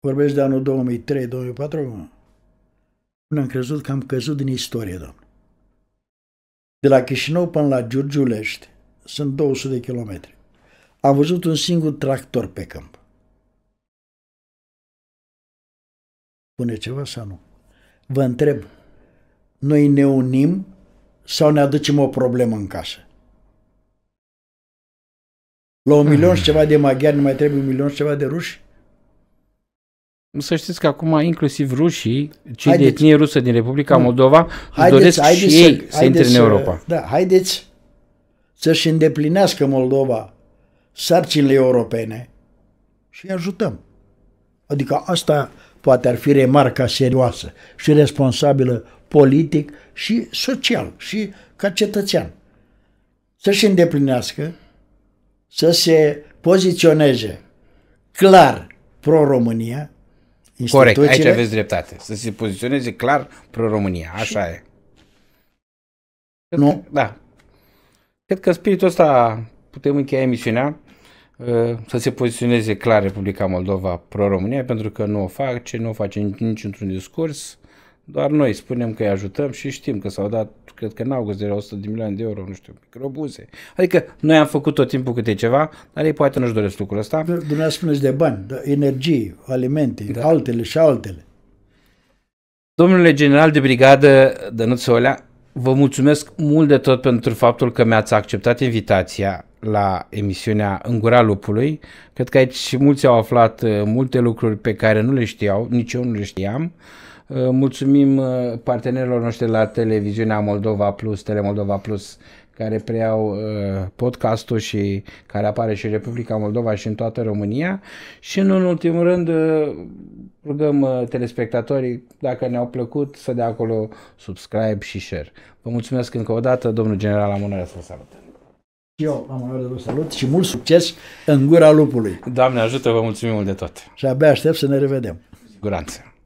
Vorbești de anul 2003, 2004 acum. Nu am crezut că am căzut din istorie, domn. De la Chișinău până la Giurgiulești sunt 200 de kilometri. Am văzut un singur tractor pe câmp. Pune ceva sau nu? Vă întreb, noi ne unim sau ne aducem o problemă în casă? La un milion și ceva de maghiari nu mai trebuie un milion și ceva de ruși? Să știți că acum inclusiv rușii, cei haideți. de etnie rusă din Republica nu. Moldova, haideți, doresc haideți și ei să, să intre în Europa. Da, haideți să-și îndeplinească Moldova sarcinile europene și îi ajutăm. Adică asta poate ar fi remarca serioasă și responsabilă politic și social și ca cetățean. Să-și îndeplinească, să se poziționeze clar pro-România, Corect, aici aveți dreptate. Să se poziționeze clar pro-România. Așa și... e. Cred nu? Că, da. Cred că spiritul ăsta putem încheia emisiunea ă, să se poziționeze clar Republica Moldova pro-România pentru că nu o face, nu o face nici într-un discurs doar noi spunem că îi ajutăm și știm că s-au dat, cred că în august, de 100 de milioane de euro, nu știu, microbuze. Adică noi am făcut tot timpul câte ceva, dar ei poate nu-și doresc lucrul ăsta. Da, dumneavoastră spuneți de bani, de da, energie, alimente, da. altele și altele. Domnule general de brigadă Dănuț Olea, vă mulțumesc mult de tot pentru faptul că mi-ați acceptat invitația la emisiunea În gura lupului. Cred că aici mulți au aflat uh, multe lucruri pe care nu le știau, nici eu nu le știam. Uh, mulțumim uh, partenerilor noștri la televiziunea Moldova Plus, Telemoldova Plus, care preiau uh, podcastul și care apare și în Republica Moldova și în toată România. Și în ultimul rând rugăm telespectatorii, dacă ne-au plăcut, să dea acolo subscribe și share. Vă mulțumesc încă o dată, domnul general Amunare, să salut! Eu am onoare de vă salut și mult succes în gura lupului. Doamne ajută, vă mulțumim mult de tot. Și abia aștept să ne revedem. Siguranță.